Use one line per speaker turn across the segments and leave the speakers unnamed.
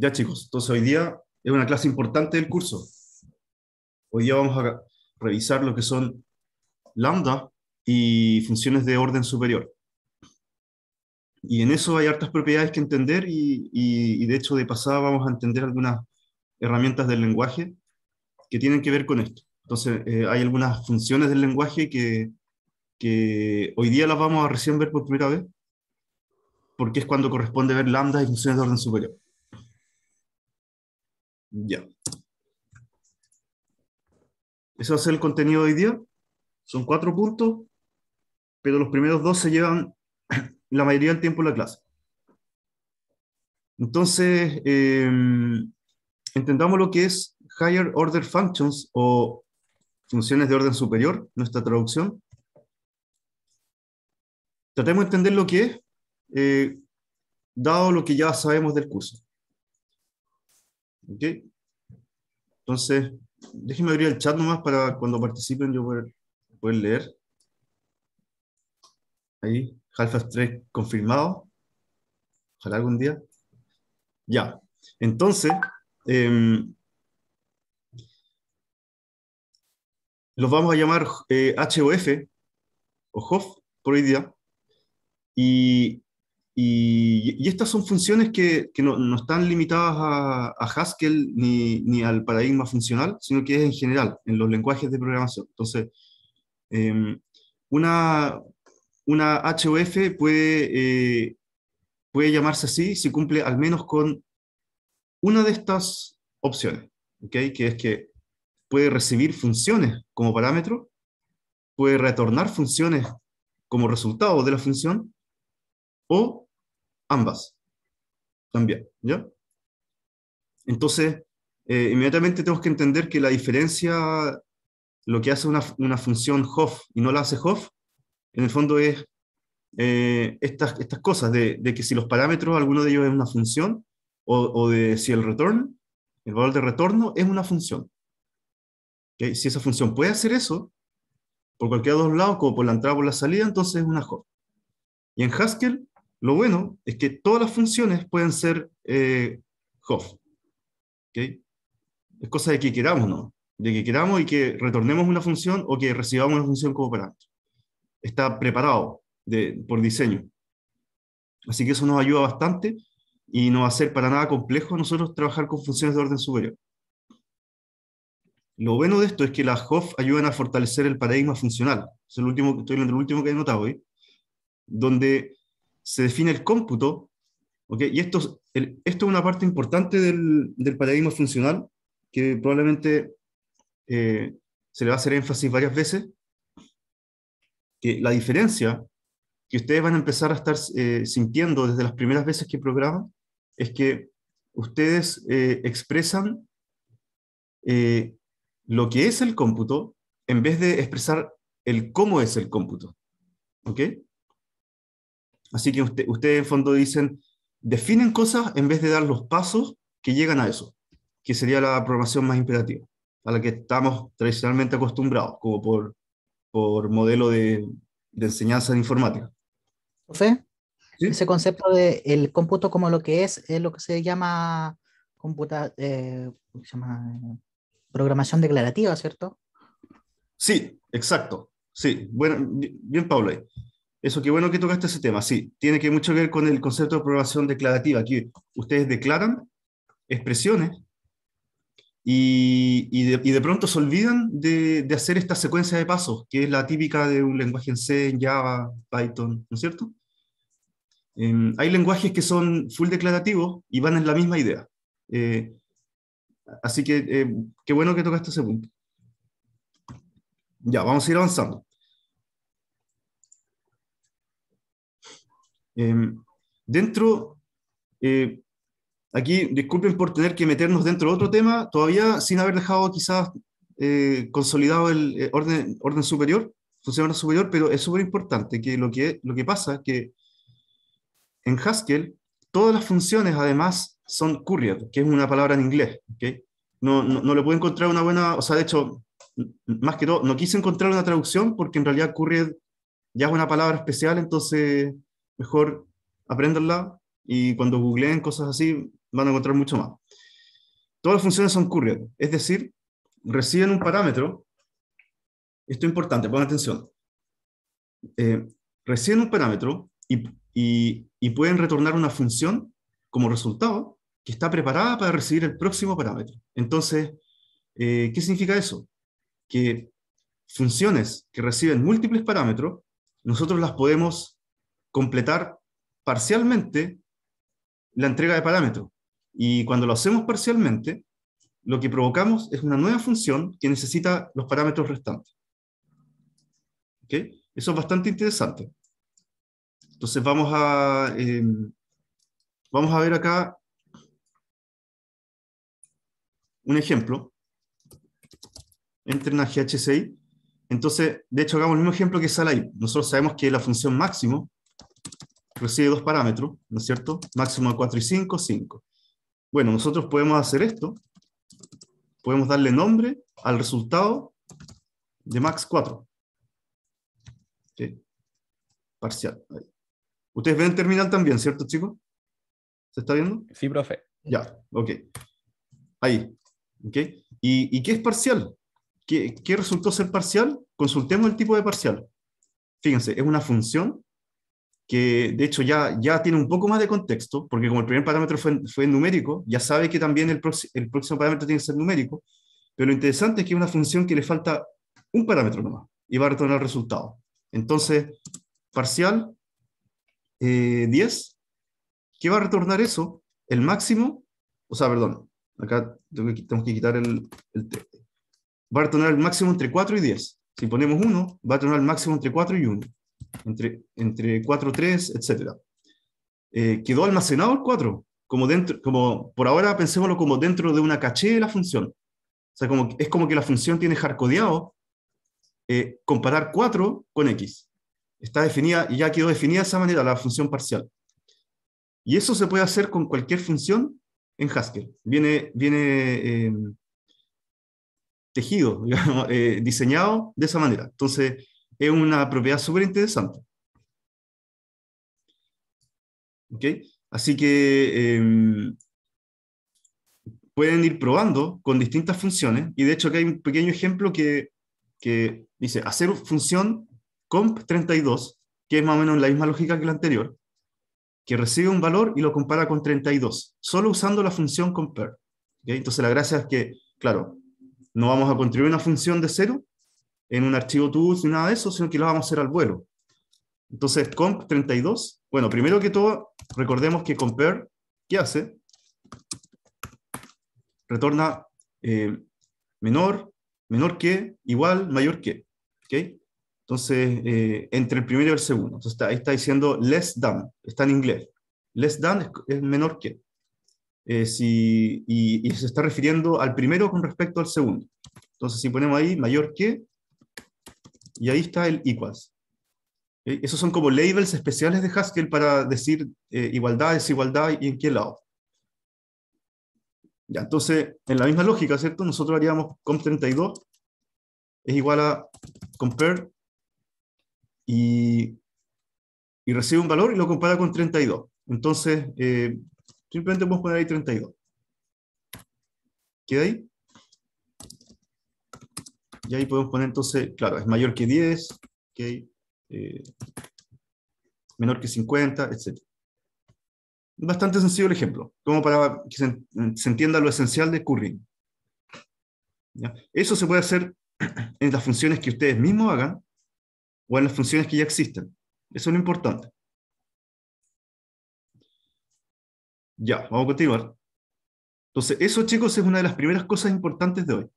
Ya chicos, entonces hoy día es una clase importante del curso. Hoy día vamos a revisar lo que son lambda y funciones de orden superior. Y en eso hay hartas propiedades que entender y, de hecho de pasada vamos a entender algunas herramientas del lenguaje que tienen que ver con esto. Entonces eh, hay algunas funciones del lenguaje que hoy día las vamos a recién ver por primera vez porque es cuando corresponde ver lambda y funciones de orden superior. Ya. Eso va a ser el contenido de hoy día. Son cuatro puntos, pero los primeros dos se llevan la mayoría del tiempo en la clase. Entonces, em, entendamos lo que es Higher Order Functions o funciones de orden superior, nuestra traducción. Tratemos de entender lo que es, eh, dado lo que ya sabemos del curso. ¿Ok? Entonces, déjenme abrir el chat nomás para cuando participen yo poder, leer. Ahí, Half-Life 3 confirmado. Ojalá algún día. Ya. Entonces, em, los vamos a llamar HOF eh, o HOF por hoy día. Y y, estas son funciones que, no, están limitadas a, Haskell ni, al paradigma funcional, sino que es en general, en los lenguajes de programación. Entonces, em, una, una HOF puede, eh, puede llamarse así si cumple al menos con una de estas opciones, ¿okay? que es que puede recibir funciones como parámetro, puede retornar funciones como resultado de la función, o ambas también, ¿ya? Entonces, eh, inmediatamente tenemos que entender que la diferencia, lo que hace una, función Hof y no la hace Hof, en el fondo es eh, estas, estas cosas, de, que si los parámetros, alguno de ellos es una función, o, de si el return, el valor de retorno es una función. Si esa función puede hacer eso, por cualquiera de los lados, como por la entrada o por la salida, entonces es una Hof. Y en Haskell lo bueno es que todas las funciones pueden ser eh, Hof. Es cosa de que queramos, ¿no? De que queramos y que retornemos una función o que recibamos una función como parámetro. Está preparado por diseño. Así que eso nos ayuda bastante y no va a ser para nada complejo nosotros trabajar con funciones de orden superior. Lo bueno de esto es que las HOF ayudan a fortalecer el paradigma funcional. Es el último, estoy en el último que he notado hoy, donde se define el cómputo, ¿okay? y esto, esto es una parte importante del, paradigma funcional que probablemente eh, se le va a hacer énfasis varias veces, que la diferencia que ustedes van a empezar a estar eh, sintiendo desde las primeras veces que programan es que ustedes eh, expresan lo que es el cómputo en vez de expresar el cómo es el cómputo. ¿Ok? Así que ustedes en fondo dicen, definen cosas en vez de dar los pasos que llegan a eso, que sería la programación más imperativa, a la que estamos tradicionalmente acostumbrados, como por, por modelo de, enseñanza de informática. José, ese
concepto del el cómputo como lo que es, es lo que se llama, computa, eh, se llama programación declarativa, ¿cierto?
Sí, exacto. Sí, bueno, bien, Pablo. Eso, qué bueno que tocaste ese tema. Sí, tiene que mucho que ver con el concepto de programación declarativa. Aquí ustedes declaran expresiones y, y, de, pronto se olvidan de, de, hacer esta secuencia de pasos, que es la típica de un lenguaje en C, en Java, Python, ¿no es cierto? Em, hay lenguajes que son full declarativos y van en la misma idea. Eh, así que eh, qué bueno que tocaste ese punto. Ya, vamos a ir avanzando. Em, dentro, eh, aquí disculpen por tener que meternos dentro de otro tema, todavía sin haber dejado quizás eh, consolidado el eh, orden, orden superior, función superior, pero es súper importante que lo, que lo que pasa es que en Haskell todas las funciones además son curried que es una palabra en inglés, ¿okay? no, no, no le puedo encontrar una buena, o sea, de hecho, más que todo, no quise encontrar una traducción porque en realidad curried ya es una palabra especial, entonces mejor aprenderla y cuando googleen cosas así van a encontrar mucho más. Todas las funciones son courier, es decir, reciben un parámetro, esto es importante, pongan atención, eh, reciben un parámetro y, pueden retornar una función como resultado que está preparada para recibir el próximo parámetro. Entonces, eh, ¿qué significa eso? Que funciones que reciben múltiples parámetros, nosotros las podemos completar parcialmente la entrega de parámetros. Y cuando lo hacemos parcialmente, lo que provocamos es una nueva función que necesita los parámetros restantes. Ok. Eso es bastante interesante. Entonces vamos a, em, vamos a ver acá un ejemplo. Entren a GHCI. Entonces, de hecho, hagamos el mismo ejemplo que sale ahí. Nosotros sabemos que la función máximo recibe dos parámetros, ¿no es cierto? Máximo de 4 y 5, 5. Bueno, nosotros podemos hacer esto. Podemos darle nombre al resultado de max 4. Parcial. Ustedes ven terminal también, ¿cierto, chicos? ¿Se está viendo? Sí, profe. Ya, ok. Ahí. ¿Ok? ¿Y, y qué es parcial? ¿Qué, ¿Qué resultó ser parcial? Consultemos el tipo de parcial. Fíjense, es una función que de hecho ya, ya tiene un poco más de contexto, porque como el primer parámetro fue, fue numérico, ya sabe que también el, el próximo parámetro tiene que ser numérico, pero lo interesante es que es una función que le falta un parámetro nomás y va a retornar el resultado. Entonces, parcial 10, eh, ¿qué va a retornar eso? El máximo, o sea, perdón, acá tengo que, tenemos que quitar el, el va a retornar el máximo entre 4 y 10. Si ponemos 1, va a retornar el máximo entre 4 y 1 entre, entre 4, 3, etc. quedó almacenado el 4, como dentro, como por ahora pensémoslo como dentro de una caché de la función. O sea, como, es como que la función tiene hardcodeado eh, comparar 4 con x. Está definida y ya quedó definida de esa manera la función parcial. Y eso se puede hacer con cualquier función en Haskell. Viene, viene em, tejido, digamos, eh, diseñado de esa manera. Entonces, es una propiedad súper interesante. Así que em, pueden ir probando con distintas funciones. Y de hecho, acá hay un pequeño ejemplo que, que dice hacer función comp32, que es más o menos la misma lógica que la anterior, que recibe un valor y lo compara con 32, solo usando la función compare. ¿Okay? Entonces, la gracia es que, claro, no vamos a construir una función de cero, en un archivo tools ni nada de eso, sino que lo vamos a hacer al vuelo. Entonces, comp32, bueno, primero que todo, recordemos que compare, ¿qué hace? Retorna eh, menor, menor que, igual, mayor que. ¿okay? Entonces, eh, entre el primero y el segundo. Entonces, está, ahí está diciendo less than, está en inglés. Less than es, menor que. Eh, y, se está refiriendo al primero con respecto al segundo. Entonces, si ponemos ahí mayor que, y ahí está el equals. Eh, esos son como labels especiales de Haskell para decir eh, igualdad, desigualdad y en qué lado. Ya, entonces, en la misma lógica, ¿cierto? Nosotros haríamos comp32 es igual a compare y, y, recibe un valor y lo compara con 32. Entonces, eh, Simplemente simplemente a poner ahí 32. ¿Queda ahí? Y ahí podemos poner entonces, claro, es mayor que 10, eh, menor que 50, etc. Bastante sencillo el ejemplo, como para que se, entienda lo esencial de Curry. Eso se puede hacer en las funciones que ustedes mismos hagan o en las funciones que ya existen. Eso es lo importante. Ya, vamos a continuar. Entonces, eso chicos es una de las primeras cosas importantes de hoy.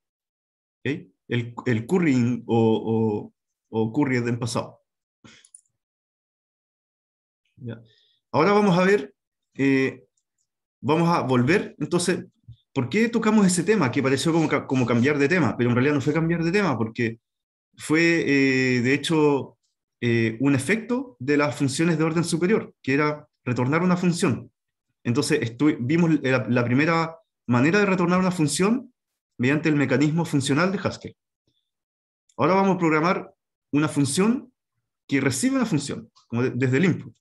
¿Okay? el, el currying o, o, del pasado. Ahora vamos a ver, eh, vamos a volver, entonces, ¿por qué tocamos ese tema? Que pareció como, como cambiar de tema, pero en realidad no fue cambiar de tema, porque fue, eh, de hecho, eh, un efecto de las funciones de orden superior, que era retornar una función. Entonces, vimos la, primera manera de retornar una función mediante el mecanismo funcional de Haskell. Ahora vamos a programar una función que recibe una función, como desde el input,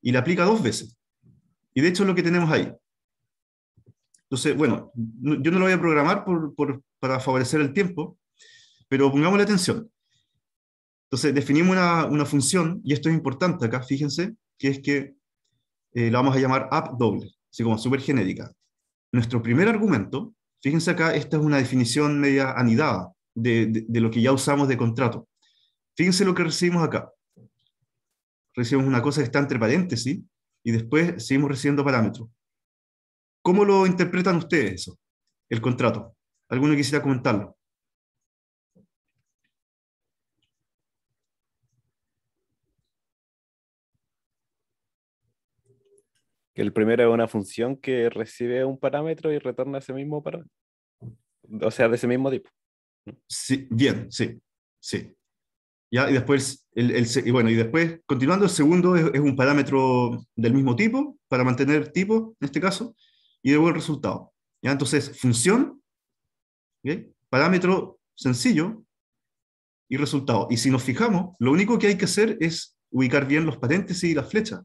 y la aplica dos veces. Y de hecho es lo que tenemos ahí. Entonces, bueno, yo no lo voy a programar para favorecer el tiempo, pero pongamos la atención. Entonces, definimos una, función, y esto es importante acá, fíjense, que es que eh, la vamos a llamar app doble, así como súper genérica. Nuestro primer argumento, fíjense acá, esta es una definición media anidada, de, lo que ya usamos de contrato. Fíjense lo que recibimos acá. Recibimos una cosa que está entre paréntesis y después seguimos recibiendo parámetros. ¿Cómo lo interpretan ustedes eso, el contrato? ¿Alguno quisiera comentarlo? Que el primero es una función que recibe un parámetro y retorna ese mismo parámetro. O sea, de ese mismo tipo. Sí, bien, sí, sí. ¿Ya? Y después, el, bueno, y después, continuando, el segundo es, un parámetro del mismo tipo, para mantener tipo, en este caso, y de el resultado. ¿Ya? Entonces, función, parámetro sencillo y resultado. Y si nos fijamos, lo único que hay que hacer es ubicar bien los paréntesis y las flechas.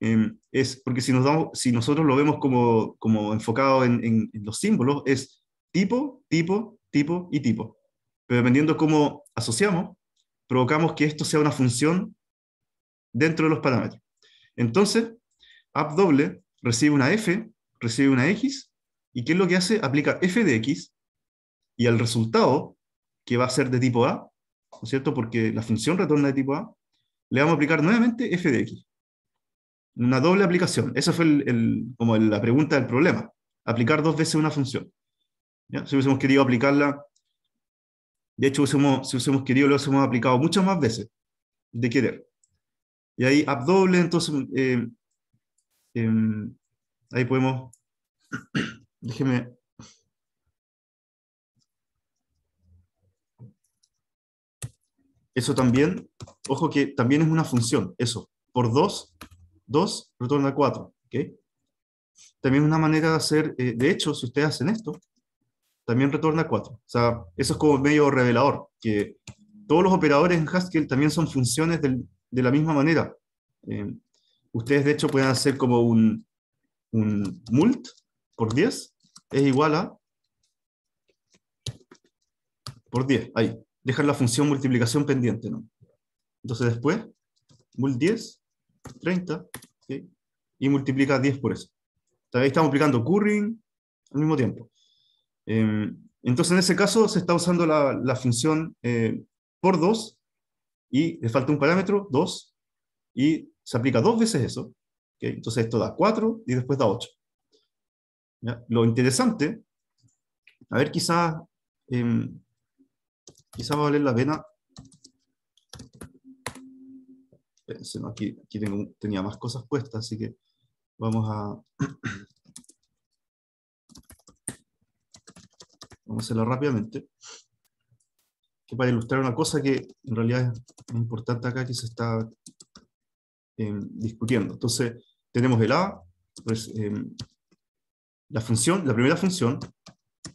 Em, es porque si, nos damos, si nosotros lo vemos como, como enfocado en, en los símbolos, es tipo, tipo, tipo y tipo. Pero dependiendo cómo asociamos, provocamos que esto sea una función dentro de los parámetros. Entonces, app doble recibe una f, recibe una x, y ¿qué es lo que hace? Aplica f de x, y al resultado, que va a ser de tipo a, ¿no es cierto? Porque la función retorna de tipo a, le vamos a aplicar nuevamente f de x. Una doble aplicación. Esa fue el, como la pregunta del problema. Aplicar dos veces una función. Si hubiésemos querido aplicarla, de hecho, si hubiésemos querido, lo hubiésemos aplicado muchas más veces de querer. Y ahí doble entonces, eh, em, ahí podemos, déjeme... Eso también, ojo que también es una función, eso, por 2, 2 retorna 4, ¿ok? También es una manera de hacer, eh, de hecho, si ustedes hacen esto, también retorna 4. O sea, eso es como medio revelador, que todos los operadores en Haskell también son funciones de la misma manera. Eh, ustedes, de hecho, pueden hacer como un, mult por 10, es igual a por 10, ahí. Dejan la función multiplicación pendiente, ¿no? Entonces después, mult 10, 30, ¿sí? y multiplica 10 por eso. Ahí estamos aplicando currying al mismo tiempo. Em, entonces, en ese caso, se está usando la, función eh, por 2 y le falta un parámetro, 2, y se aplica dos veces eso. Entonces, esto da 4 y después da 8. Lo interesante, a ver, quizás eh, quizá em, va a valer la pena. aquí, aquí tenía más cosas puestas, así que vamos a Vamos a hacerlo rápidamente. Que para ilustrar una cosa que en realidad es importante acá que se está em, discutiendo. Entonces, tenemos el A, pues, em, la función, la primera función,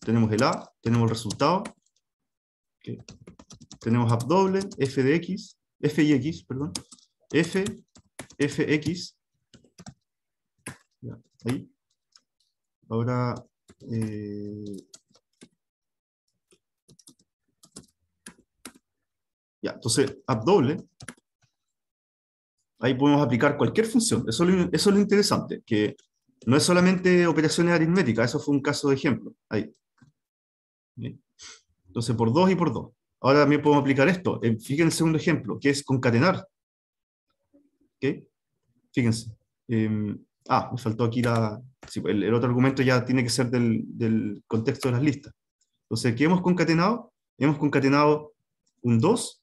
tenemos el A, tenemos el resultado, tenemos app doble, f de x, f y x, perdón, f, fx, ahí. Ahora, eh, Ya, entonces, doble. ahí podemos aplicar cualquier función. Eso, es lo interesante, que no es solamente operaciones aritméticas, eso fue un caso de ejemplo. Ahí. Entonces, por 2 y por 2. Ahora también podemos aplicar esto. Fíjense un segundo ejemplo, que es concatenar. ¿Ok? Fíjense. Em, ah, me faltó aquí la... el, otro argumento ya tiene que ser del, del contexto de las listas. Entonces, ¿qué hemos concatenado? Hemos concatenado un 2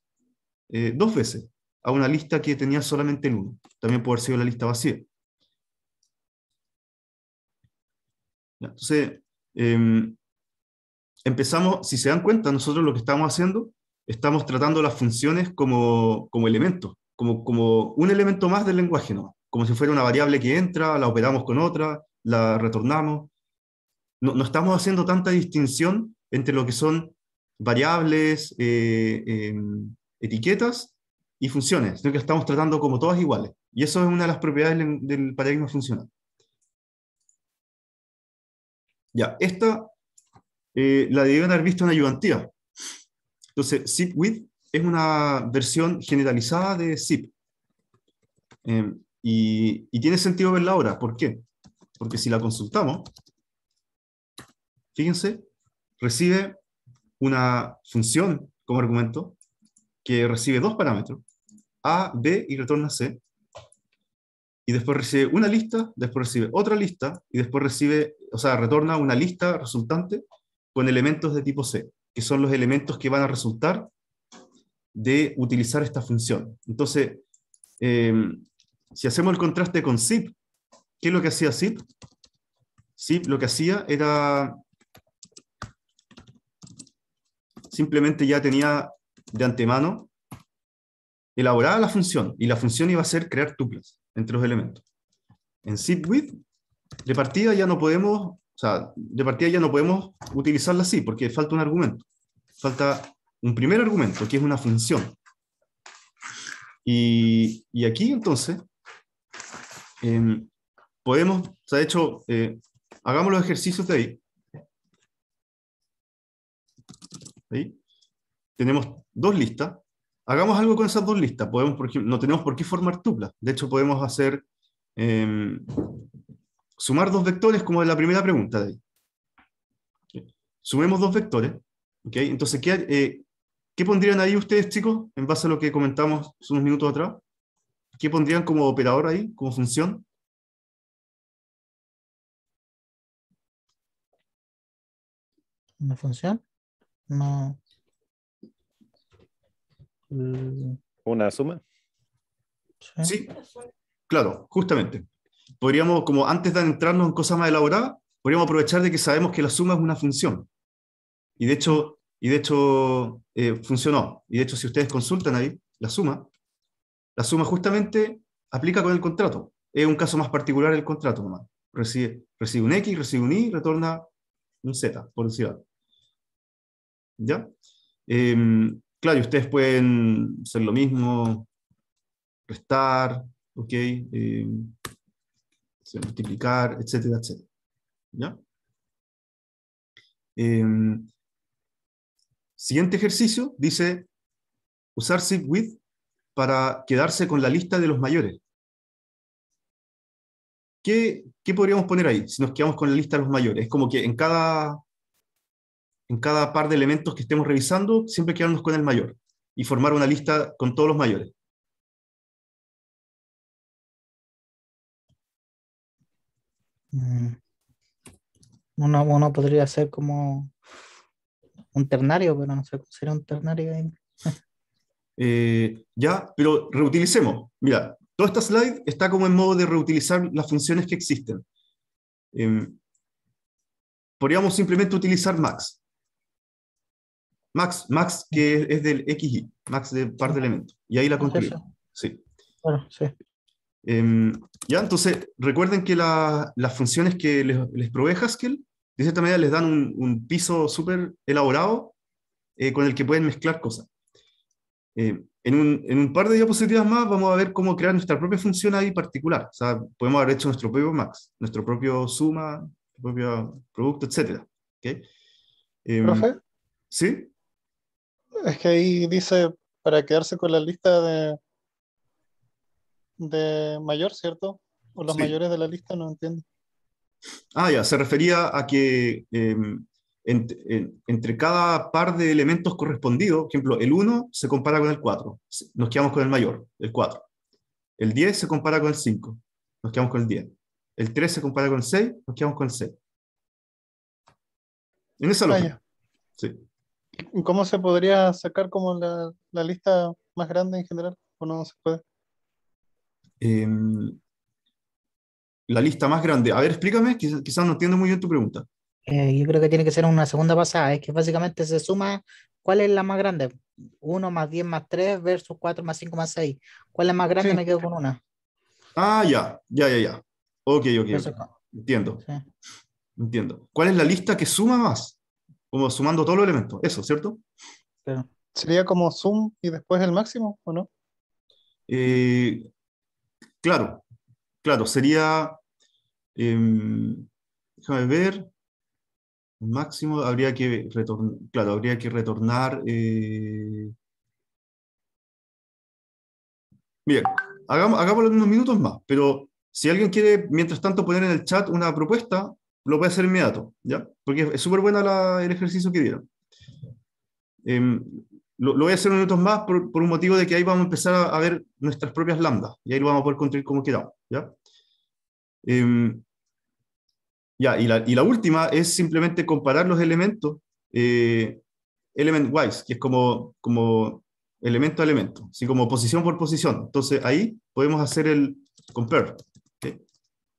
eh, dos veces a una lista que tenía solamente el uno. También puede haber sido la lista vacía. Entonces, em, empezamos, si se dan cuenta, nosotros lo que estamos haciendo, estamos tratando las funciones como, como elementos, como, como un elemento más del lenguaje, ¿no? como si fuera una variable que entra, la operamos con otra, la retornamos. No, no estamos haciendo tanta distinción entre lo que son variables, eh, em, etiquetas y funciones, sino que estamos tratando como todas iguales. Y eso es una de las propiedades del, paradigma funcional. Ya, esta eh, la deben haber visto en ayudantía. Entonces, zipwith es una versión generalizada de zip. Eh, y, tiene sentido verla ahora. ¿Por qué? Porque si la consultamos, fíjense, recibe una función como argumento, que recibe dos parámetros, A, B y retorna C. Y después recibe una lista, después recibe otra lista, y después recibe, o sea, retorna una lista resultante con elementos de tipo C, que son los elementos que van a resultar de utilizar esta función. Entonces, em, si hacemos el contraste con zip, ¿qué es lo que hacía zip? Zip lo que hacía era simplemente ya tenía de antemano elaborada la función y la función iba a ser crear tuplas entre los elementos. En with de partida ya no podemos, o sea, de partida ya no podemos utilizarla así porque falta un argumento. Falta un primer argumento que es una función. Y, aquí entonces em, podemos, o sea, de hecho, eh, hagamos los ejercicios de ahí tenemos dos listas, hagamos algo con esas dos listas. Podemos, por ejemplo, no tenemos por qué formar tuplas. De hecho, podemos hacer em, sumar dos vectores como en la primera pregunta de ahí. Sumemos dos vectores. ¿okay? Entonces, ¿qué, eh, ¿qué pondrían ahí ustedes, chicos, en base a lo que comentamos unos minutos atrás? ¿Qué pondrían como operador ahí, como función? ¿Una función? No. Mm. ¿Una suma? Sí, claro, justamente. Podríamos, como antes de entrarnos en cosas más elaboradas, podríamos aprovechar de que sabemos que la suma es una función. Y de hecho, y de hecho eh, funcionó. Y de hecho, si ustedes consultan ahí, la suma, la suma justamente aplica con el contrato. Es un caso más particular el contrato, nomás. Recibe, recibe un X, recibe un Y, retorna un Z, por decir ¿Ya? Em, Claro, y ustedes pueden hacer lo mismo, restar, ¿ok? Eh, multiplicar, etcétera, etcétera. ¿Ya? Em, siguiente ejercicio dice usar with para quedarse con la lista de los mayores. ¿Qué, ¿Qué podríamos poner ahí si nos quedamos con la lista de los mayores? Es como que en cada en cada par de elementos que estemos revisando, siempre quedarnos con el mayor y formar una lista con todos los mayores. Mm. Uno, podría ser como un
ternario, pero no sé cómo sería un ternario. Ahí.
Eh, ya, pero reutilicemos. Mira, toda esta slide está como en modo de reutilizar las funciones que existen. Em, podríamos simplemente utilizar max. Max, Max, que es del XY, Max de par de elementos. Y ahí la construimos. Sí. Bueno, sí. Em, ya, entonces, recuerden que las funciones que les, provee Haskell, de cierta manera, les dan un, piso súper elaborado eh, con el que pueden mezclar cosas. Em, en, un, par de diapositivas más vamos a ver cómo crear nuestra propia función ahí particular. O sea, podemos haber hecho nuestro propio max, nuestro propio suma, nuestro propio producto, etc. ¿Okay? Em, ¿Profe? ¿Sí? es que ahí dice para quedarse con la lista de, de mayor, ¿cierto? O los mayores de la lista, no entiendo. Ah, ya, se refería a que em, entre cada par de elementos correspondidos, por ejemplo, el 1 se compara con el 4, nos quedamos con el mayor, el 4. El 10 se compara con el 5, nos quedamos con el 10. El 3 se compara con el 6, nos quedamos con el 6. En esa ah, lógica. Sí. ¿Cómo se podría sacar como la, lista más grande en general? ¿O no se puede? Em, la lista más grande. A ver, explícame, quizás no entiendo muy bien tu pregunta.
Eh, yo creo que tiene que ser una segunda pasada. Es que básicamente se suma cuál es la más grande. 1 más 10 más 3 versus 4 más 5 más 6. ¿Cuál es la más grande? Me quedo con una.
Ah, ya, ya, ya, ya. Ok, ok. okay. Entiendo. Entiendo. ¿Cuál es la lista que suma más? como sumando todos los elementos, eso, ¿cierto? ¿Sería como zoom y después el máximo o no? Eh, claro, claro, sería, em, déjame ver, máximo habría que retornar, claro, habría que retornar, eh, bien, hagamos, hagámoslo unos minutos más, pero si alguien quiere, mientras tanto, poner en el chat una propuesta lo voy a hacer inmediato, ¿ya? Porque es súper bueno el ejercicio que dieron. Em, lo, voy a hacer unos minutos más por, un motivo de que ahí vamos a empezar a, ver nuestras propias lambdas y ahí lo vamos a poder construir como queda ¿ya? Em, ya, y la, y la, última es simplemente comparar los elementos eh, element wise, que es como, como elemento a elemento, así como posición por posición. Entonces ahí podemos hacer el compare,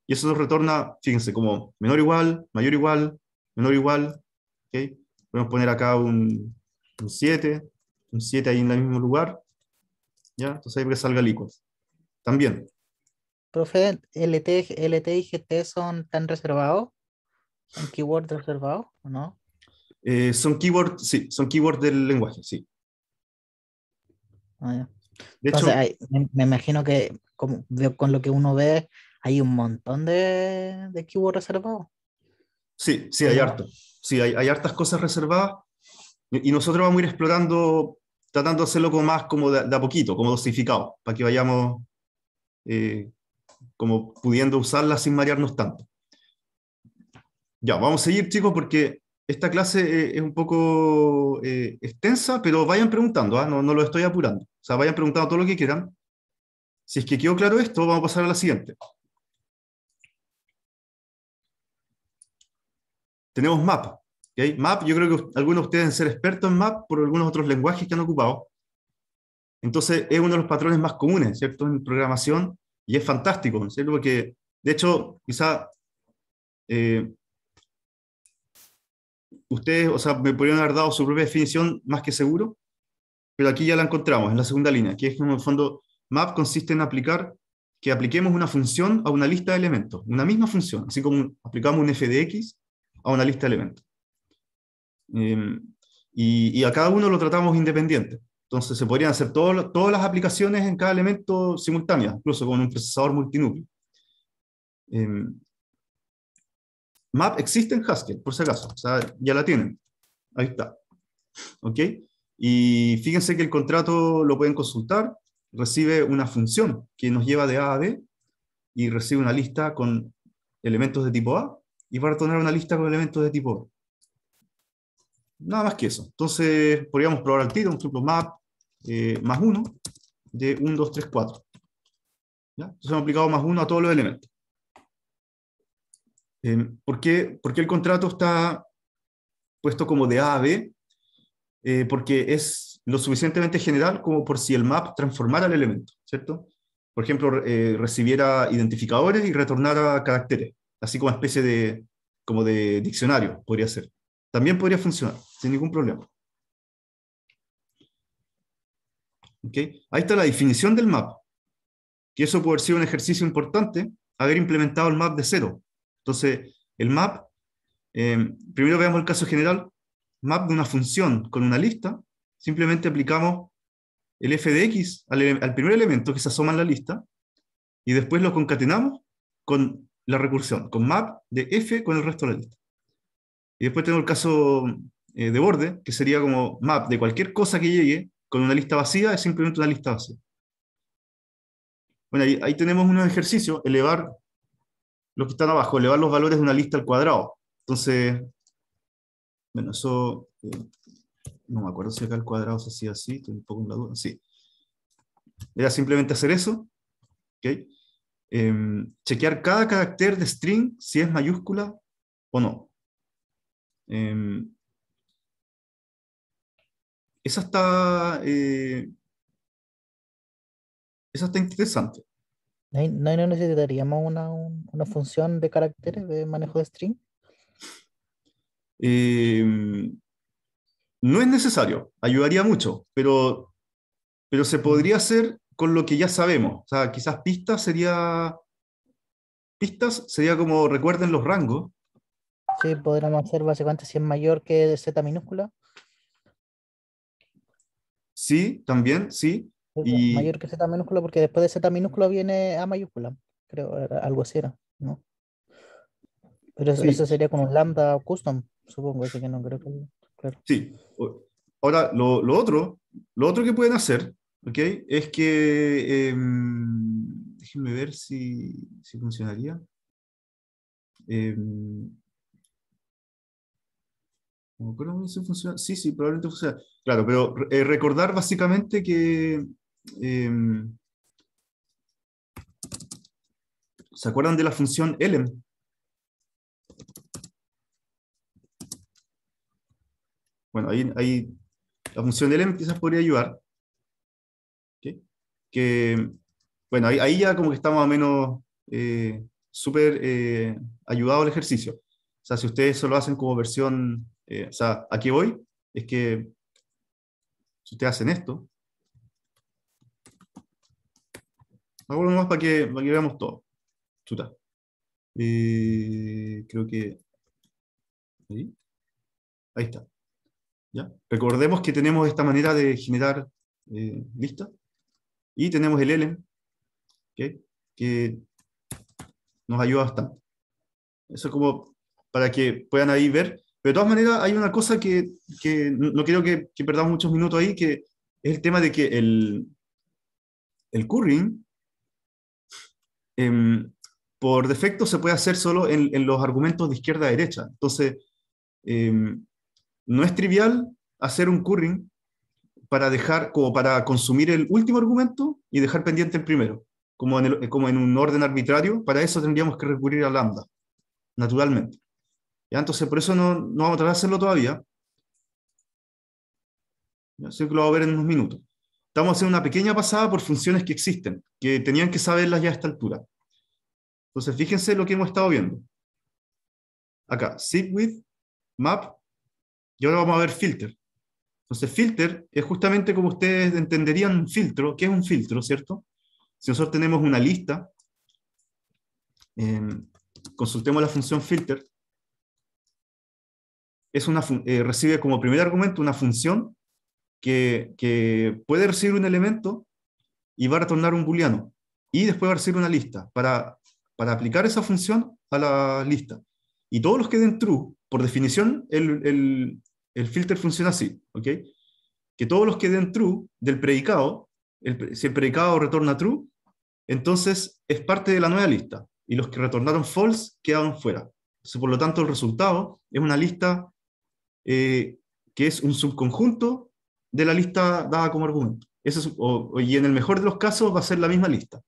y eso nos retorna, fíjense, como menor igual, mayor igual, menor igual. Podemos poner acá un 7, un 7 ahí en el mismo lugar. ¿ya? Entonces ahí que salga el También.
Profe, LT, LT y GT son tan reservados. ¿Son keywords reservados o no?
Eh, son keywords, sí, son keywords del lenguaje, sí.
Ah, me, imagino que con lo que uno ve, hay un montón de, de keywords reservado.
Sí, sí, hay harto. Sí, hay, hay hartas cosas reservadas y, nosotros vamos a ir explorando, tratando de hacerlo como más como de, a poquito, como dosificado, para que vayamos eh, como pudiendo usarla sin marearnos tanto. Ya, vamos a seguir chicos porque esta clase eh, es un poco eh, extensa, pero vayan preguntando, ¿ah? no, no lo estoy apurando. O sea, vayan preguntando todo lo que quieran. Si es que quedó claro esto, vamos a pasar a la siguiente. tenemos MAP. ¿okay? MAP, yo creo que algunos de ustedes deben ser expertos en MAP por algunos otros lenguajes que han ocupado. Entonces, es uno de los patrones más comunes, ¿cierto?, en programación, y es fantástico, ¿cierto? Porque, de hecho, quizá eh, ustedes, o sea, me podrían haber dado su propia definición más que seguro, pero aquí ya la encontramos, en la segunda línea, que es como en el fondo, map consiste en aplicar, que apliquemos una función a una lista de elementos, una misma función, así como aplicamos un f de x, a una lista de elementos. Em, y, a cada uno lo tratamos independiente. Entonces se podrían hacer todas las aplicaciones en cada elemento simultáneas, incluso con un procesador multinúcleo. Em, map existe en Haskell, por si acaso. O sea, ya la tienen. Ahí está. ¿Ok? Y fíjense que el contrato lo pueden consultar, recibe una función que nos lleva de A a B y recibe una lista con elementos de tipo A y va a retornar una lista con elementos de tipo Nada más que eso. Entonces, podríamos probar al tiro un truco map eh, más uno, de 1, 2, 3, 4. ¿Ya? Entonces hemos aplicado más uno a todos los elementos. Eh, ¿por, qué, el contrato está puesto como de A a B? Eh, porque es lo suficientemente general como por si el map transformara el elemento, ¿cierto? Por ejemplo, eh, recibiera identificadores y retornara caracteres así como especie de, como de diccionario, podría ser. También podría funcionar, sin ningún problema. Ahí está la definición del map. Que eso puede ser un ejercicio importante, haber implementado el map de cero. Entonces, el map, em, primero veamos el caso general, map de una función con una lista, simplemente aplicamos el f de x al, al primer elemento que se asoma en la lista, y después lo concatenamos con la recursión, con map de f con el resto de la lista. Y después tengo el caso eh, de borde, que sería como map de cualquier cosa que llegue con una lista vacía, es simplemente una lista vacía. Bueno, ahí, tenemos un ejercicio, elevar los que están abajo, elevar los valores de una lista al cuadrado. Entonces, bueno, eso, eh, no me acuerdo si acá el cuadrado se hacía así, estoy un poco en la duda, sí. Era simplemente hacer eso, ¿ok? Em, chequear cada carácter de string si es mayúscula o no. Em, eh, esa está, eh, está interesante.
¿No, necesitaríamos una, función de caracteres de manejo de string?
Em, no es necesario, ayudaría mucho, pero, pero se podría hacer con lo que ya sabemos. O sea, quizás pistas sería. Pistas sería como recuerden los rangos.
Sí, podríamos hacer básicamente si es mayor que Z minúscula.
Sí, también, sí. Mayor
que Z minúscula, porque después de Z minúscula viene A mayúscula. Creo, algo así era,
¿no? Pero eso sería
con un lambda custom, supongo, que no creo
Sí. Ahora, lo, otro, lo otro que pueden hacer ¿Ok? Es que, em, déjenme ver si, si funcionaría. Eh, ¿Cómo se funciona? Sí, sí, probablemente funciona. Claro, pero eh, recordar básicamente que... Em, ¿Se acuerdan de la función lm? Bueno, ahí, ahí la función lm quizás podría ayudar que, bueno, ahí, ya como que estamos más menos eh, súper eh, ayudado el ejercicio. O sea, si ustedes solo hacen como versión, eh, o sea, aquí voy, es que si ustedes hacen esto, hago uno para que, para que veamos todo. Chuta. creo que... Ahí. ahí está. ¿Ya? Recordemos que tenemos esta manera de generar listas y tenemos el L, que nos ayuda hasta. Eso como para que puedan ahí ver. Pero de todas maneras, hay una cosa que, que no quiero que, perdamos muchos minutos ahí, que es el tema de que el, el currying em, por defecto se puede hacer solo en, en los argumentos de izquierda a derecha. Entonces, em, no es trivial hacer un currying para dejar, como para consumir el último argumento y dejar pendiente el primero, como en, el, como en un orden arbitrario, para eso tendríamos que recurrir a lambda, naturalmente. Entonces, por eso no, no vamos a tratar hacerlo todavía. Así que lo vamos a ver en unos minutos. Estamos haciendo una pequeña pasada por funciones que existen, que tenían que saberlas ya a esta altura. Entonces, fíjense lo que hemos estado viendo. Acá, zip with, map, y ahora vamos a ver filter. Entonces, filter es justamente como ustedes entenderían un filtro. ¿Qué es un filtro, cierto? Si nosotros tenemos una lista, em, consultemos la función filter. Es una eh, recibe como primer argumento una función que, puede recibir un elemento y va a retornar un booleano. Y después va a recibir una lista para, para aplicar esa función a la lista. Y todos los que den true, por definición, el, el filter funciona así, ¿ok? Que todos los que den true del predicado, si el predicado retorna true, entonces es parte de la nueva lista y los que retornaron false quedaron fuera. por lo tanto, el resultado es una lista eh, que es un subconjunto de la lista dada como argumento. y en el mejor de los casos va a ser la misma lista.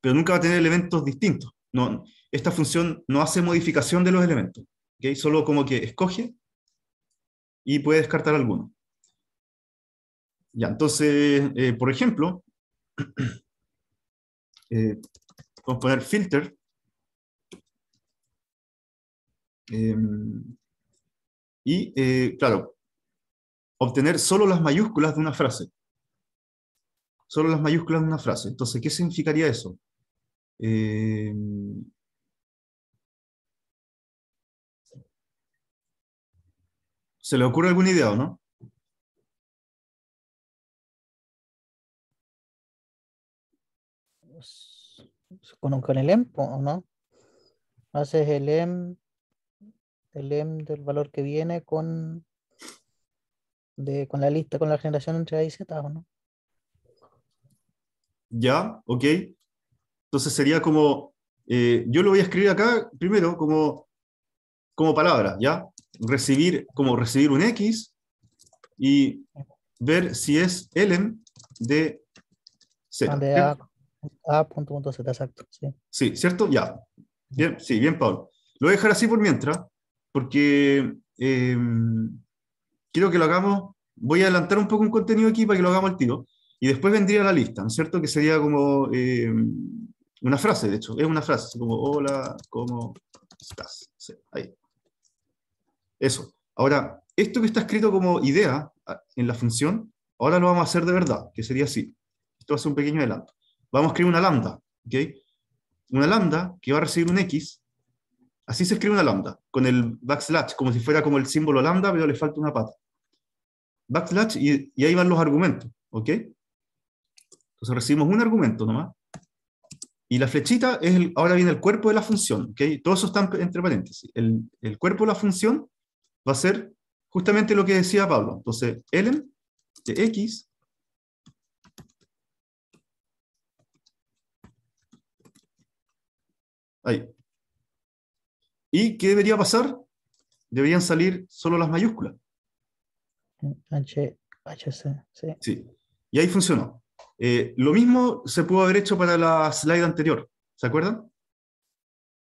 Pero nunca va a tener elementos distintos. No, esta función no hace modificación de los elementos. Solo como que escoge y puede descartar alguno. Ya, entonces, eh, por ejemplo, eh, vamos a poner filter. Em, y, eh, claro, obtener solo las mayúsculas de una frase. Solo las mayúsculas de una frase. Entonces, ¿qué significaría eso? Em, ¿Se le ocurre alguna idea o no? Con, el empo ¿o no?
Haces el EM, el del valor que viene con, con la lista, con la generación entre A y Z, ¿o no?
Ya, ok. Entonces sería como, eh, yo lo voy a escribir acá primero como, como palabra, ¿ya? recibir como recibir un X y ver si es Ellen de Z. Ah, de
a, punto, Z, exacto.
Sí. ¿cierto? Ya. Bien, sí, bien, paul Lo voy a dejar así por mientras, porque em, quiero que lo hagamos. Voy a adelantar un poco un contenido aquí para que lo hagamos al tiro. Y después vendría la lista, ¿no es cierto? Que sería como em, una frase, de hecho. Es una frase, como hola, ¿cómo estás? ahí. Eso. Ahora, esto que está escrito como idea ah, en la función, ahora lo vamos a hacer de verdad, que sería así. Esto va a ser un pequeño adelanto. Vamos a escribir una lambda, ¿ok? Una lambda que va a recibir un X. Así se escribe una lambda, con el backslash, como si fuera como el símbolo lambda, pero le falta una pata. Backslash y, ahí van los argumentos, ¿ok? Entonces recibimos un argumento nomás. Y la flechita es ahora viene el cuerpo de la función, ¿ok? Todo eso está entre paréntesis. El, el cuerpo de la función va a ser justamente lo que decía Pablo. Entonces, ln de x ahí. ¿Y qué debería pasar? Deberían salir solo las mayúsculas.
H, HC,
sí. Sí, y ahí funcionó. Eh, lo mismo se pudo haber hecho para la slide anterior, ¿se acuerdan?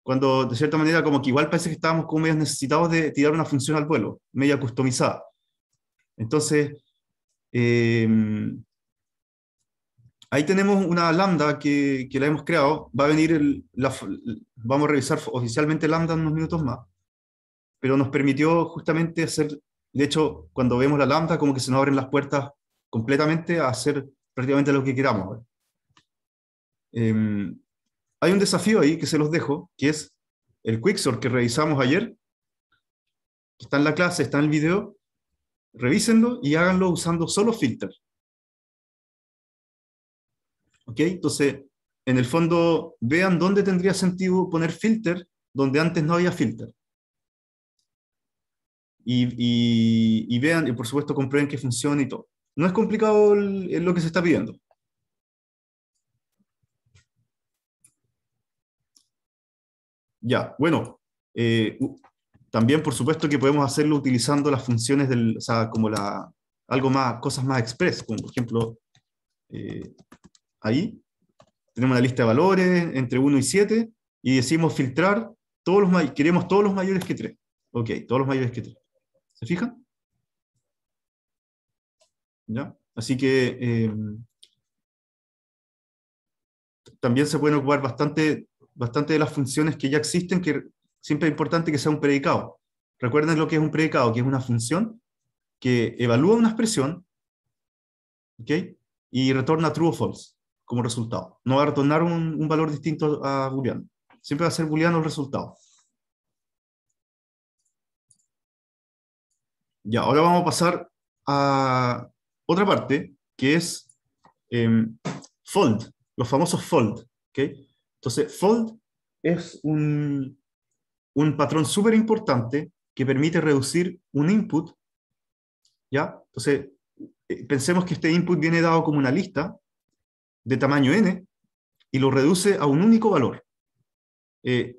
cuando de cierta manera como que igual parece que estábamos como medio necesitados de tirar una función al vuelo, media customizada. Entonces, eh, ahí tenemos una lambda que, que, la hemos creado, va a venir, la, vamos a revisar oficialmente lambda en unos minutos más, pero nos permitió justamente hacer, de hecho, cuando vemos la lambda como que se nos abren las puertas completamente a hacer prácticamente lo que queramos. Eh, hay un desafío ahí que se los dejo, que es el Quicksort que revisamos ayer, está en la clase, está en el video, revísenlo y háganlo usando solo filter. ¿Ok? Entonces, en el fondo, vean dónde tendría sentido poner filter donde antes no había filter. Y, vean, y por supuesto comprueben que funciona y todo. No es complicado lo que se está pidiendo. Ya, bueno, eh, también por supuesto que podemos hacerlo utilizando las funciones del, o sea, como la, algo más, cosas más express, como por ejemplo, eh, ahí tenemos una lista de valores entre 1 y 7 y decimos filtrar, todos los queremos todos los mayores que 3. Ok, todos los mayores que 3. ¿Se fijan? ¿Ya? Así que eh, también se pueden ocupar bastante bastante de las funciones que ya existen, que siempre es importante que sea un predicado. Recuerden lo que es un predicado, que es una función que evalúa una expresión y retorna true o false como resultado. No va a retornar un, valor distinto a booleano. Siempre va a ser booleano el resultado. Ya, ahora vamos a pasar a otra parte, que es em, fold, los famosos fold. ¿ok? Entonces, fold es un, un patrón súper importante que permite reducir un input, ¿ya? Entonces, eh, pensemos que este input viene dado como una lista de tamaño n y lo reduce a un único valor. Eh,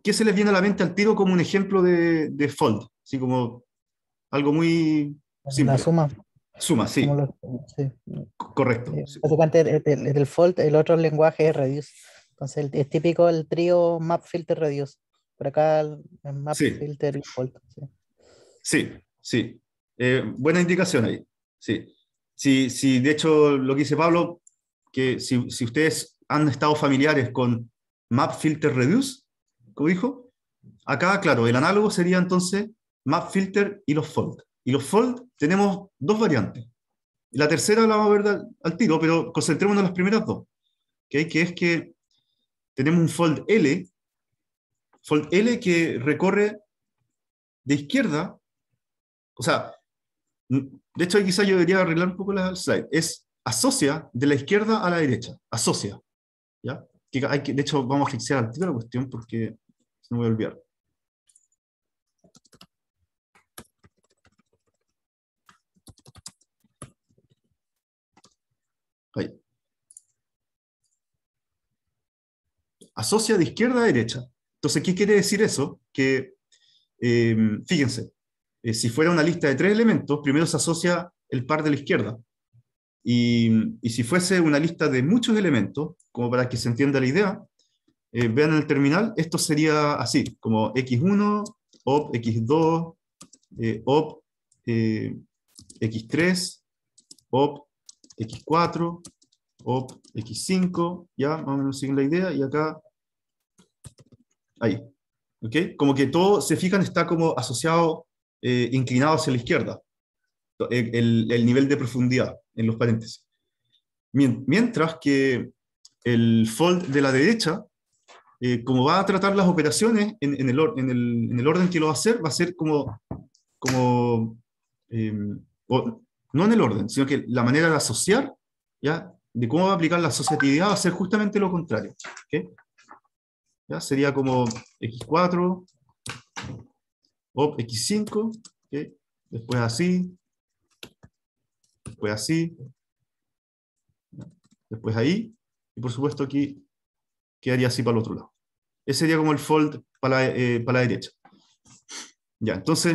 ¿Qué se les viene a la mente al tiro como un ejemplo de, fold? Así como algo muy simple. La suma. Suma, sí. Correcto.
El, del el, fold, el otro lenguaje es reduce. Entonces es típico el trío map filter reduce. Por acá map filter default. Sí,
sí. sí. Eh, buena indicación ahí. Sí. Sí, sí, de hecho lo que dice Pablo, que si, si ustedes han estado familiares con map filter reduce, como dijo, acá, claro, el análogo sería entonces map filter y los fold. Y los fold tenemos dos variantes. La tercera la vamos a ver al, tiro, pero concentrémonos en las primeras dos. Que es que tenemos un fold L, fold L que recorre de izquierda, o sea, de hecho quizás yo debería arreglar un poco la slide, es asocia de la izquierda a la derecha, asocia, ¿ya? de hecho vamos a iniciar al título la cuestión porque no voy a olvidar. Ahí. asocia de izquierda a derecha. Entonces, ¿qué quiere decir eso? Que, em, fíjense, eh, si fuera una lista de tres elementos, primero se asocia el par de la izquierda. Y, si fuese una lista de muchos elementos, como para que se entienda la idea, eh, vean el terminal, esto sería así, como x1, op x2, eh, op x3, op x4, op x5, ya, más o menos siguen la idea, y acá ahí. ¿Ok? Como que todo, se fijan, está como asociado, eh, inclinado hacia la izquierda, el, nivel de profundidad en los paréntesis. Mientras que el fold de la derecha, eh, como va a tratar las operaciones en, el en, el, orden que lo va a hacer, va a ser como, como em, no en el orden, sino que la manera de asociar, ¿ya? de cómo va a aplicar la asociatividad, va a ser justamente lo contrario. ¿okay? Sería como x4, o x5, después así, después así, después ahí, y por supuesto aquí quedaría así para el otro lado. Ese sería como el fold para la, eh, para la derecha. Ya, entonces,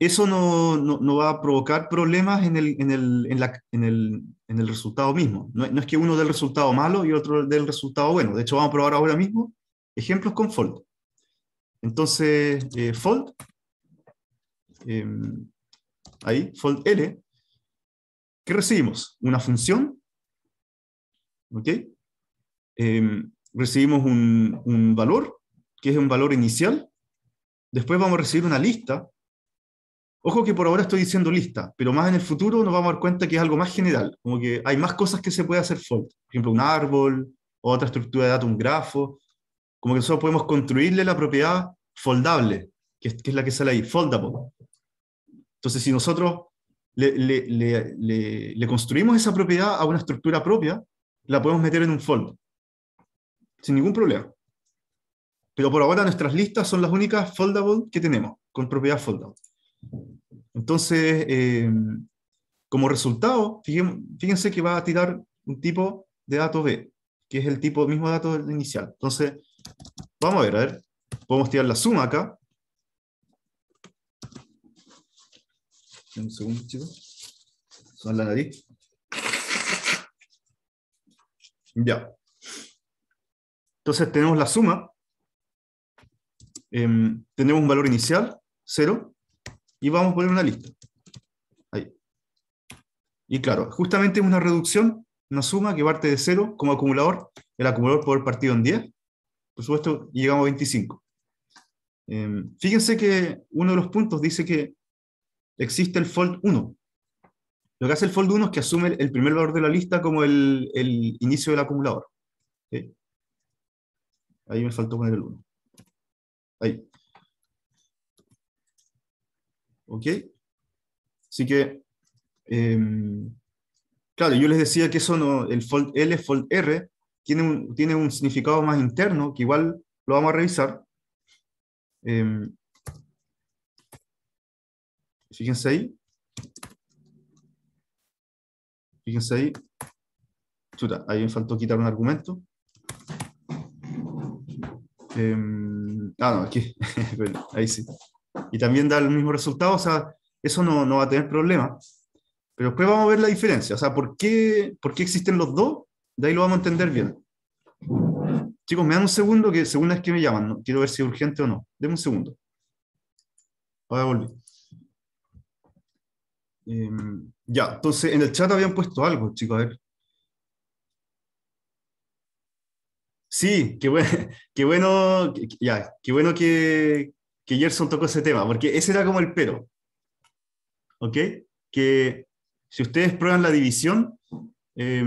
eso no, va a provocar problemas en el, en el, resultado mismo. No, es que uno dé el resultado malo y otro dé el resultado bueno. De hecho, vamos a probar ahora mismo ejemplos con fold. Entonces, eh, fold, em, ahí, fold L, ¿qué recibimos? Una función, ¿ok? Em, recibimos un, un valor, que es un valor inicial. Después vamos a recibir una lista Ojo que por ahora estoy diciendo lista, pero más en el futuro nos vamos a dar cuenta que es algo más general, como que hay más cosas que se puede hacer fold. Por ejemplo, un árbol, otra estructura de datos, un grafo. Como que nosotros podemos construirle la propiedad foldable, que es, la que sale ahí, foldable. Entonces, si nosotros le, le, construimos esa propiedad a una estructura propia, la podemos meter en un fold, sin ningún problema. Pero por ahora nuestras listas son las únicas foldable que tenemos, con propiedad foldable. Entonces, eh, como resultado, fíjense que va a tirar un tipo de dato B, que es el tipo mismo dato del inicial. Entonces, vamos a ver, a ver, podemos tirar la suma acá. Un segundo, chicos. Son la nariz. Ya. Entonces tenemos la suma. Em, tenemos un valor inicial, 0 y vamos a poner una lista. Ahí. Y claro, justamente una reducción, una suma que parte de cero como acumulador, el acumulador por partido en 10, por supuesto, llegamos a 25. Em, fíjense que uno de los puntos dice que existe el fold 1. Lo que hace el fold 1 es que asume el primer valor de la lista como el, inicio del acumulador. Ahí me faltó poner el 1. Ahí. ¿Ok? Así que, em, claro, yo les decía que eso no, el fold L, fold R, tiene un, tiene un significado más interno, que igual lo vamos a revisar. Em, fíjense ahí. Fíjense ahí. Chuta, ahí me faltó quitar un argumento. Em, ah, no, aquí. ahí sí y también da el mismo resultado, o sea, eso no, va a tener problema. Pero después vamos a ver la diferencia, o sea, ¿por qué, por existen los dos? De ahí lo vamos a entender bien. Chicos, me dan un segundo, que segunda es que me llaman, quiero ver si es urgente o no. Denme un segundo. Ahora volví. Eh, ya, entonces en el chat habían puesto algo, chicos, a ver. Sí, qué bueno, qué bueno, ya, qué bueno que, que Gerson tocó ese tema, porque ese era como el pero. ¿Ok? Que si ustedes prueban la división, eh,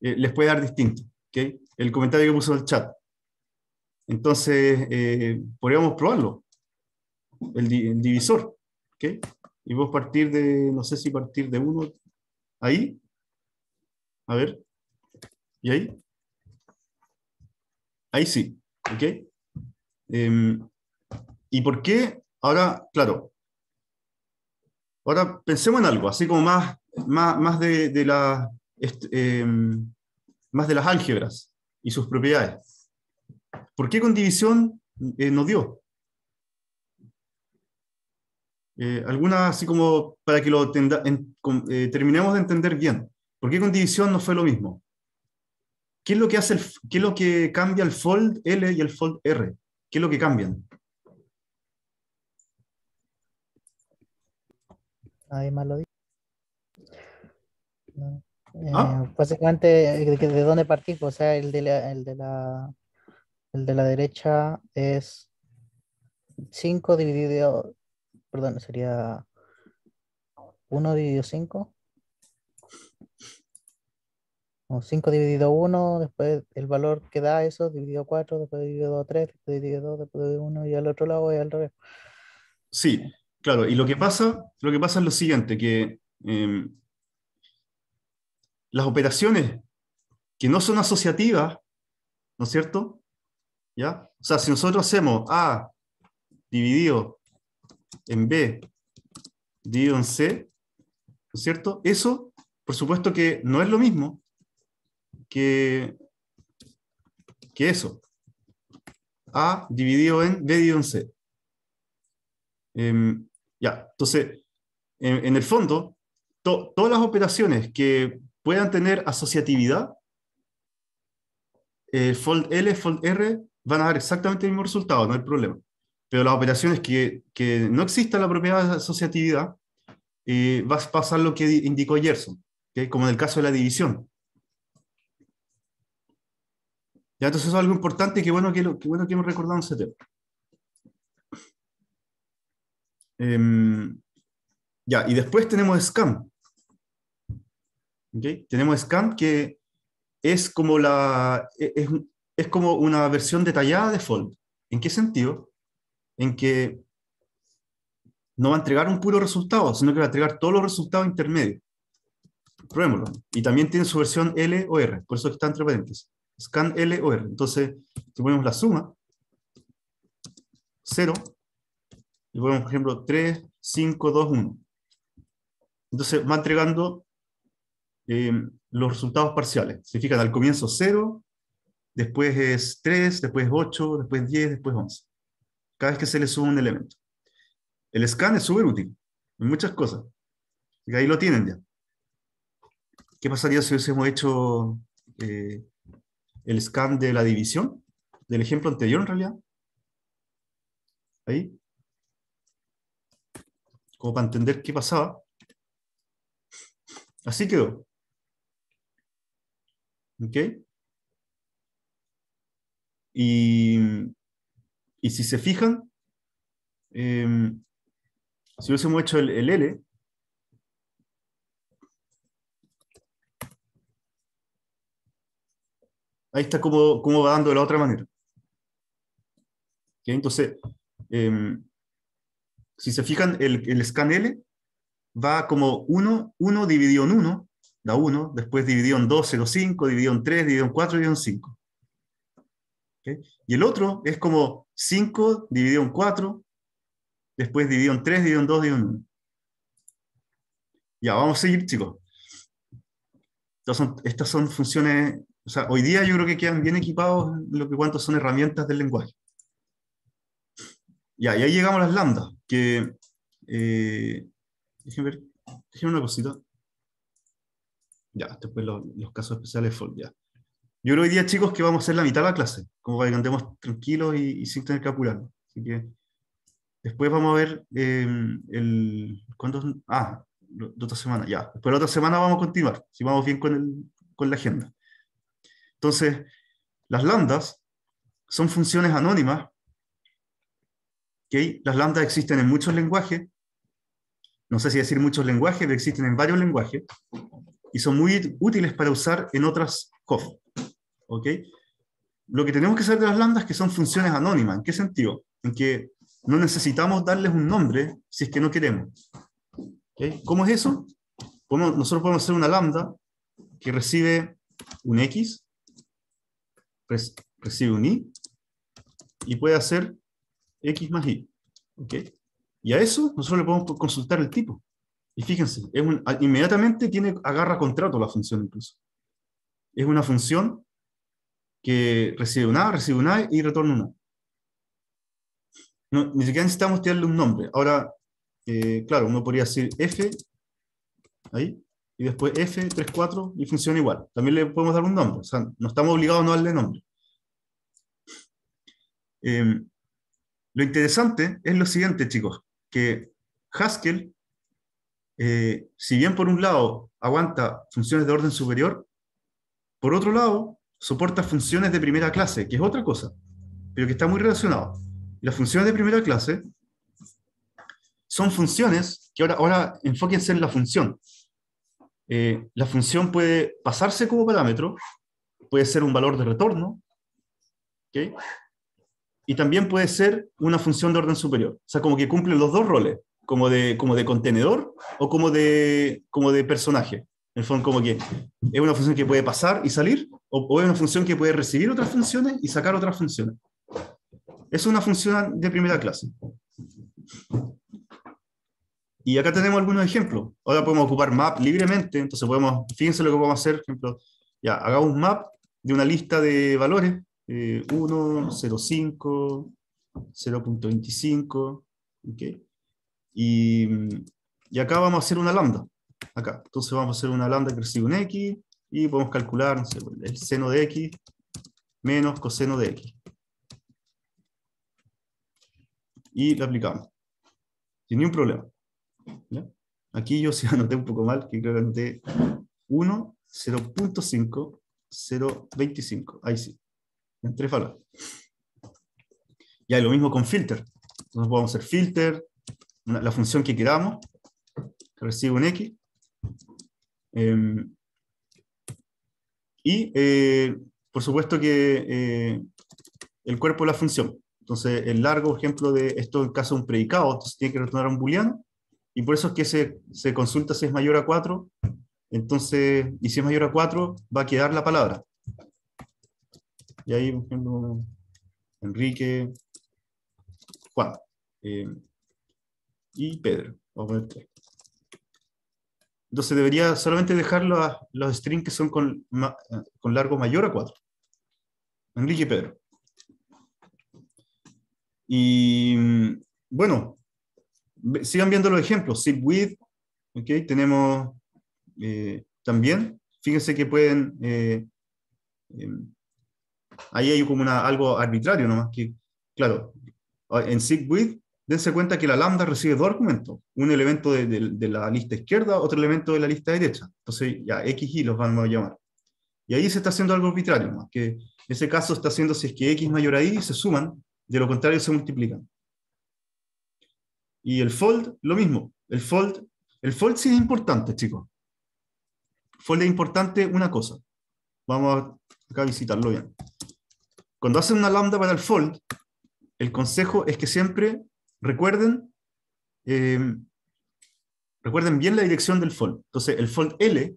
eh, les puede dar distinto. ¿Ok? El comentario que puso en el chat. Entonces, eh, podríamos probarlo. El, divisor. ¿Ok? Y vos partir de, no sé si partir de uno. Ahí. A ver. ¿Y ahí? Ahí sí. ¿Ok? Em, ¿Y por qué? Ahora, claro, ahora pensemos en algo, así como más, más, de, la, em, más de las álgebras y sus propiedades. ¿Por qué con división eh, no dio? Eh, alguna así como para que lo eh, terminemos de entender bien. ¿Por qué con división no fue lo mismo? ¿Qué es lo que, hace qué es lo que cambia el fold L y el fold R? ¿Qué es lo que cambian?
nadie más lo dijo. Básicamente, ¿de, dónde partís? Pues, o sea, el de la, el de la derecha es 5 dividido, perdón, sería 1 dividido 5. O 5 dividido 1, después el valor que da eso, dividido 4, después dividido 3, después dividido 2, después dividido 1 y al otro lado es al revés.
Sí, Claro, y lo que pasa, lo que pasa es lo siguiente, que em, las operaciones que no son asociativas, ¿no es cierto? ¿Ya? O sea, si nosotros hacemos A dividido en B dividido en C, ¿no es cierto? Eso, por supuesto que no es lo mismo que, que eso. A dividido en B dividido en C. Em, ya, entonces, en, el fondo, todas las operaciones que puedan tener asociatividad, eh, fold L, fold R, van a dar exactamente el mismo resultado, no hay problema. Pero las operaciones que, no exista la propiedad de asociatividad, eh, va a pasar lo que indicó Gerson, como en el caso de la división. Ya, entonces es algo importante que bueno que, bueno que hemos recordado en ese tema. Em, ya, y después tenemos Scam. Tenemos Scam que es como, la, e, es, es como una versión detallada de Fold. ¿En qué sentido? En que no va a entregar un puro resultado, sino que va a entregar todos los resultados intermedios. Probémoslo. Y también tiene su versión L o R, por eso está entre paréntesis. Scan L o R. Entonces, si ponemos la suma, 0, y ponemos, por ejemplo, 3, 5, 2, 1. Entonces va entregando eh, los resultados parciales. Se fijan, al comienzo 0, después es 3, después 8, después 10, después 11. Cada vez que se le sube un elemento. El scan es súper útil en muchas cosas. Y ahí lo tienen ya. ¿Qué pasaría si hubiésemos hecho eh, el scan de la división? Del ejemplo anterior, en realidad. Ahí como para entender qué pasaba. Así quedó. ¿Ok? Y, y si se fijan, em, si hubiésemos hecho el, L, ahí está como, como va dando de la otra manera. ¿Ok? Entonces, em, si se fijan, el, el scan L va como 1, 1 dividido en 1, da 1, después dividido en 2, 0, 5, dividido en 3, dividido en 4, dividido en 5. Y el otro es como 5 dividido en 4, después dividido en 3, dividido en 2, dividido en 1. Ya, vamos a seguir, chicos. Estas son, funciones, o sea, hoy día yo creo que quedan bien equipados lo que cuantos son herramientas del lenguaje. Ya, y ahí llegamos a las lambdas, que... Eh, déjenme ver, déjenme una cosita. Ya, después los, los casos especiales, ya. Yo creo hoy día, chicos, que vamos a hacer la mitad de la clase, como que andemos tranquilos y, sin tener que apurarnos. Así que después vamos a ver em, el... ¿Cuántos? Ah, de otra semana, ya. Después de la otra semana vamos a continuar, si vamos bien con, el, con la agenda. Entonces, las lambdas son funciones anónimas las lambdas existen en muchos lenguajes, no sé si decir muchos lenguajes, pero existen en varios lenguajes, y son muy útiles para usar en otras cosas. ¿okay? Lo que tenemos que saber de las lambdas es que son funciones anónimas. ¿En qué sentido? En que no necesitamos darles un nombre si es que no queremos. ¿okay? ¿Cómo es eso? nosotros podemos hacer una lambda que recibe un X, recibe un Y, y puede hacer X más Y. ¿Ok? Y a eso nosotros le podemos consultar el tipo. Y fíjense, inmediatamente tiene, agarra contrato la función incluso. Es una función que recibe una, recibe una y retorna una. A. ni siquiera necesitamos tirarle un nombre. Ahora, eh, claro, uno podría decir f, ahí, y después f, 3, 4, y funciona igual. También le podemos dar un nombre, o sea, no estamos obligados a no darle nombre. Eh, lo interesante es lo siguiente, chicos, que Haskell, eh, si bien por un lado aguanta funciones de orden superior, por otro lado soporta funciones de primera clase, que es otra cosa, pero que está muy relacionado. Las funciones de primera clase son funciones que ahora, ahora enfóquense en la función. Eh, la función puede pasarse como parámetro, puede ser un valor de retorno, ¿okay? y también puede ser una función de orden superior. O sea, como que cumple los dos roles, como de, como de contenedor o como de, como de personaje. En el fondo, como que es una función que puede pasar y salir, o, es una función que puede recibir otras funciones y sacar otras funciones. Es una función de primera clase. Y acá tenemos algunos ejemplos. Ahora podemos ocupar map libremente, entonces podemos, fíjense lo que podemos hacer, por ejemplo, ya, hagamos un map de una lista de valores eh, 1, 0.5, 0.25, ¿ok? Mm, y, acá vamos a hacer una lambda, acá. Entonces vamos a hacer una lambda que recibe un x, y podemos calcular el seno de x menos coseno de x. Y lo aplicamos. Sin ningún problema. Aquí yo se anoté un poco mal, que creo que anoté 1, 0.5, 0.25. Ahí sí. Entre Y hay lo mismo con filter. Entonces podemos hacer filter, la, función que queramos, que recibe un X. Em, y, eh, por supuesto, que eh, el cuerpo es la función. Entonces, el largo, ejemplo, de esto en caso de un predicado, entonces tiene que retornar a un booleano. Y por eso es que se, consulta si es mayor a 4. Entonces, y si es mayor a 4, va a quedar la palabra. Y ahí, por ejemplo, Enrique, Juan eh, y Pedro. Vamos a Entonces debería solamente dejar los, los strings que son con, largo mayor a 4. Enrique y Pedro. Y bueno, sigan viendo los ejemplos. Zip with, okay, tenemos eh, también. Fíjense que pueden eh, em, Ahí hay como una, algo arbitrario nomás, que, claro, ah, en with dense cuenta que la lambda recibe dos argumentos, un elemento de, la lista izquierda, otro elemento de la lista derecha. Entonces, ya X y los vamos a llamar. Y ahí se está haciendo algo arbitrario, ¿no? que ese caso está haciendo si es que X mayor a Y se suman, de lo contrario se multiplican. Y el fold, lo mismo. El fold, el fold sí es importante, chicos. Fold es importante una cosa. Vamos acá a visitarlo bien. Cuando hacen una lambda para el fold, el consejo es que siempre recuerden, eh, recuerden bien la dirección del fold. Entonces, el fold L,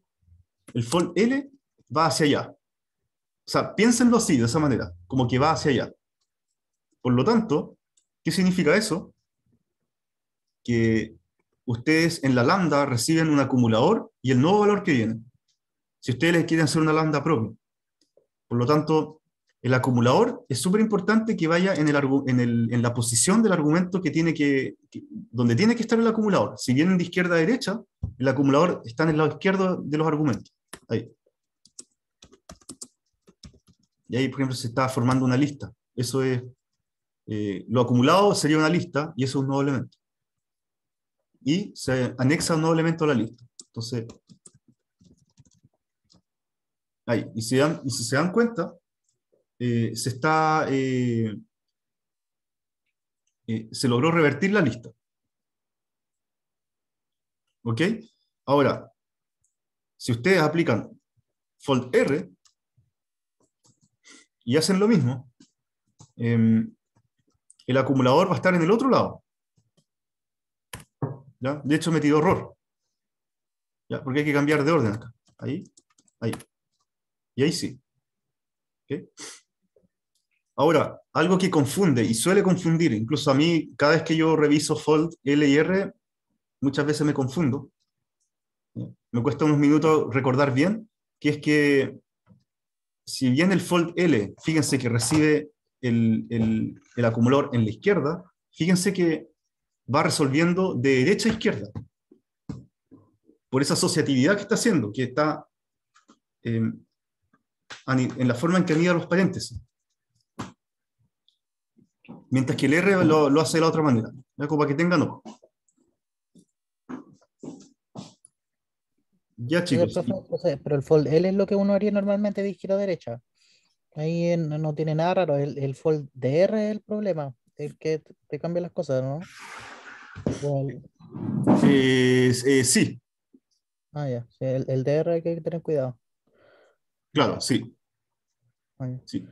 el fold L va hacia allá. O sea, piénsenlo así, de esa manera, como que va hacia allá. Por lo tanto, ¿qué significa eso? Que ustedes en la lambda reciben un acumulador y el nuevo valor que viene. Si ustedes quieren hacer una lambda propia. Por lo tanto, el acumulador es súper importante que vaya en, el, en, la posición del argumento que tiene que, donde tiene que estar el acumulador. Si vienen de izquierda a derecha, el acumulador está en el lado izquierdo de los argumentos. Ahí. Y ahí, por ejemplo, se está formando una lista. Eso es, eh, lo acumulado sería una lista y eso es un nuevo elemento. Y se anexa un nuevo elemento a la lista. Entonces, ahí. dan, y si se dan cuenta, eh, se está... Eh, eh, se logró revertir la lista. ¿Ok? Ahora, si ustedes aplican Fold R y hacen lo mismo, em, el acumulador va a estar en el otro lado. ¿Ya? De hecho, he metido error. ¿Ya? Porque hay que cambiar de orden acá. Ahí, ahí. Y ahí sí. ok Ahora, algo que confunde y suele confundir, incluso a mí, cada vez que yo reviso Fold L y R, muchas veces me confundo. Me cuesta unos minutos recordar bien, que es que si bien el Fold L, fíjense que recibe el, el, acumulador en la izquierda, fíjense que va resolviendo de derecha a izquierda. Por esa asociatividad que está haciendo, que está eh, en la forma en que anida los paréntesis. Mientras que el R lo, hace de la otra manera. ¿Ya? Copa? que tenga, no. Ya, chicos.
Pero, el fold L es lo que uno haría normalmente de izquierda a derecha. Ahí eh, no, tiene nada raro. El, el, fold DR es el problema. El que te cambia las cosas, ¿no?
Eh, sí.
Ah, ya. El, el, hay que tener cuidado.
Claro, sí. sí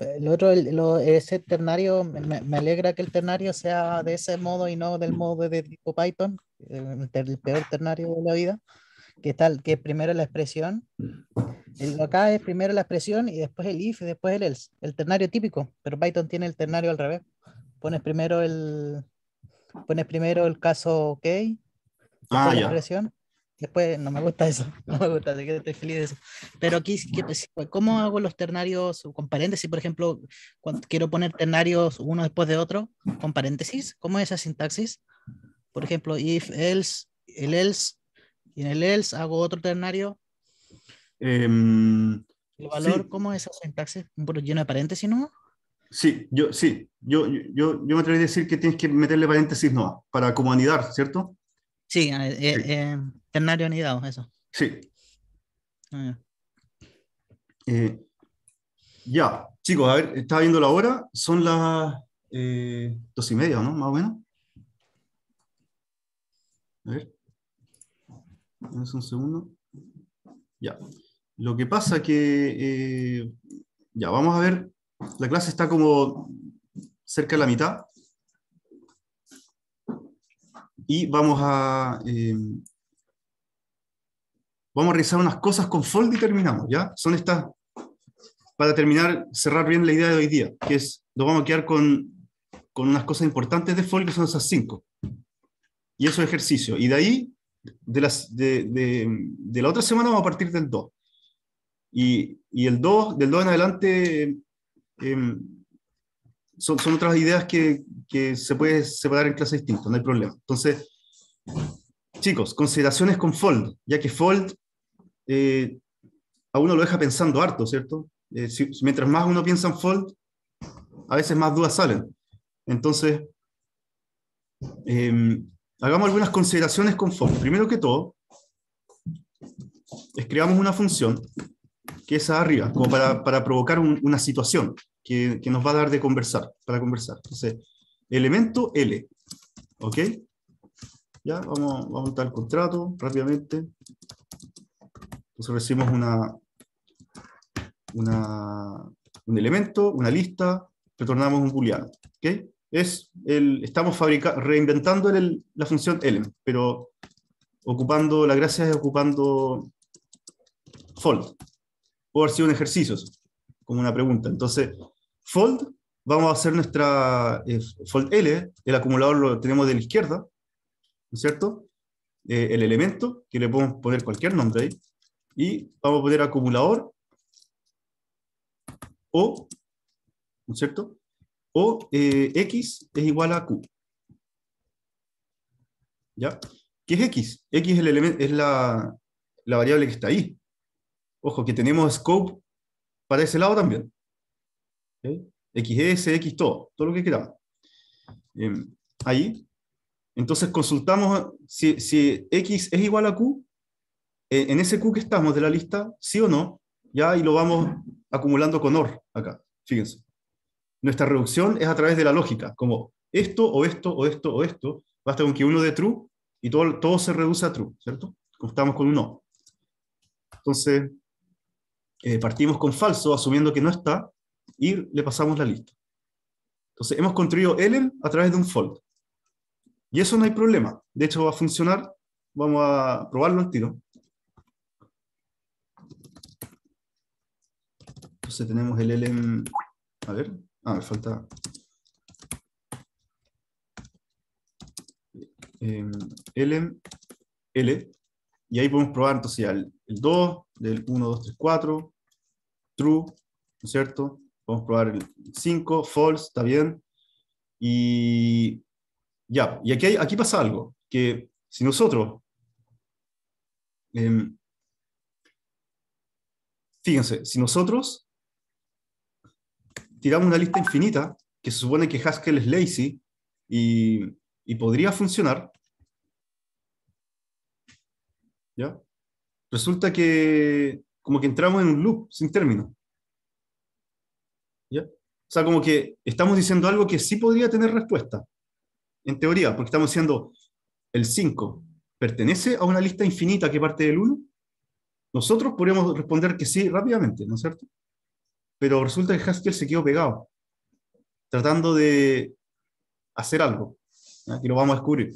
el otro, el, ese ternario, me, alegra que el ternario sea de ese modo y no del modo de tipo Python, el, peor ternario de la vida, que tal, que primero la expresión, mm. el, acá es primero la expresión y después el if y después el else, el ternario típico, pero Python tiene el ternario al revés. Pones primero el, pones primero el caso OK,
ah, la expresión
Después no me gusta eso, no me gusta, de que estoy feliz de eso. Pero aquí, ¿cómo hago los ternarios con paréntesis? Por ejemplo, cuando quiero poner ternarios uno después de otro, con paréntesis, ¿cómo es esa sintaxis? Por ejemplo, if, else, el else, y en el else hago otro ternario.
Em, ¿El valor,
cómo es esa sintaxis? ¿Lleno de paréntesis, no?
Sí, yo, sí. Yo, yo, yo me atrevería a decir que tienes que meterle paréntesis no, para como ¿cierto?
Sí, eh, eh, eh, ternario anidado, eso.
Sí. Ah, ya. chicos, a ver, estaba viendo la hora, son las dos y media, ¿no? Más o menos. A ver. un segundo. Ya. Lo que pasa que, ya, vamos a ver, la clase está como cerca de la mitad y vamos a, eh, vamos a realizar unas cosas con fold y terminamos, ¿ya? Son estas, para terminar, cerrar bien la idea de hoy día, que es, nos vamos a quedar con, con unas cosas importantes de fold, que son esas cinco. Y eso es ejercicio. Y de ahí, de, las, de, de, la otra semana vamos a partir del 2. Y, y el 2, del 2 en adelante... Eh, son, otras ideas que, se puede separar en clases distintas, no hay problema. Entonces, chicos, consideraciones con Fold, ya que Fold eh, a uno lo deja pensando harto, ¿cierto? Eh, mientras más uno piensa en Fold, a veces más dudas salen. Entonces, em, hagamos algunas consideraciones con Fold. Primero que todo, escribamos una función que es arriba, como para, provocar una situación que, nos va a dar de conversar, para conversar. Entonces, elemento L, ¿ok? Ya, vamos, a montar el contrato rápidamente. Entonces recibimos una, una, un elemento, una lista, retornamos un booleano, ¿ok? Es el, estamos reinventando la función L. pero ocupando, la gracia es ocupando fold. Puede haber sido un ejercicio, como una pregunta. Entonces, Fold, vamos a hacer nuestra eh, Fold L, el acumulador lo tenemos de la izquierda, ¿no es cierto? Eh, el elemento, que le podemos poner cualquier nombre ahí, y vamos a poner acumulador o, ¿no es cierto? O eh, X es igual a Q. ¿Ya? ¿Qué es X? X es, el elemento, es la, la variable que está ahí. Ojo, que tenemos scope para ese lado también. XS, X todo, todo lo que queramos. Em, ahí. Entonces consultamos si, X es igual a Q, eh, en ese Q que estamos de la lista, sí o no, ya, y lo vamos acumulando con OR acá, fíjense. Nuestra reducción es a través de la lógica, como esto o esto o esto o esto, basta con que uno de true y todo, todo se reduce a true, ¿cierto? Estamos con uno Entonces, eh, partimos con falso, asumiendo que no está, y le pasamos la lista. Entonces, hemos construido elen a través de un fold. Y eso no hay problema. De hecho, va a funcionar. Vamos a probarlo al tiro. Entonces tenemos el en... A ver. Ah, me falta... Eh, L. Y ahí podemos probar entonces el, el 2, del 1, 2, 3, 4, true, ¿no es cierto? Vamos a probar el 5, false, está bien. Y ya, y aquí, aquí pasa algo, que si nosotros, em, fíjense, si nosotros tiramos una lista infinita, que se supone que Haskell es lazy y, y podría funcionar, ¿ya? Resulta que como que entramos en un loop sin término. O sea, como que estamos diciendo algo que sí podría tener respuesta, en teoría, porque estamos diciendo, el 5 pertenece a una lista infinita que parte del 1. Nosotros podríamos responder que sí rápidamente, ¿no es cierto? Pero resulta que Haskell se quedó pegado, tratando de hacer algo, y lo vamos a descubrir.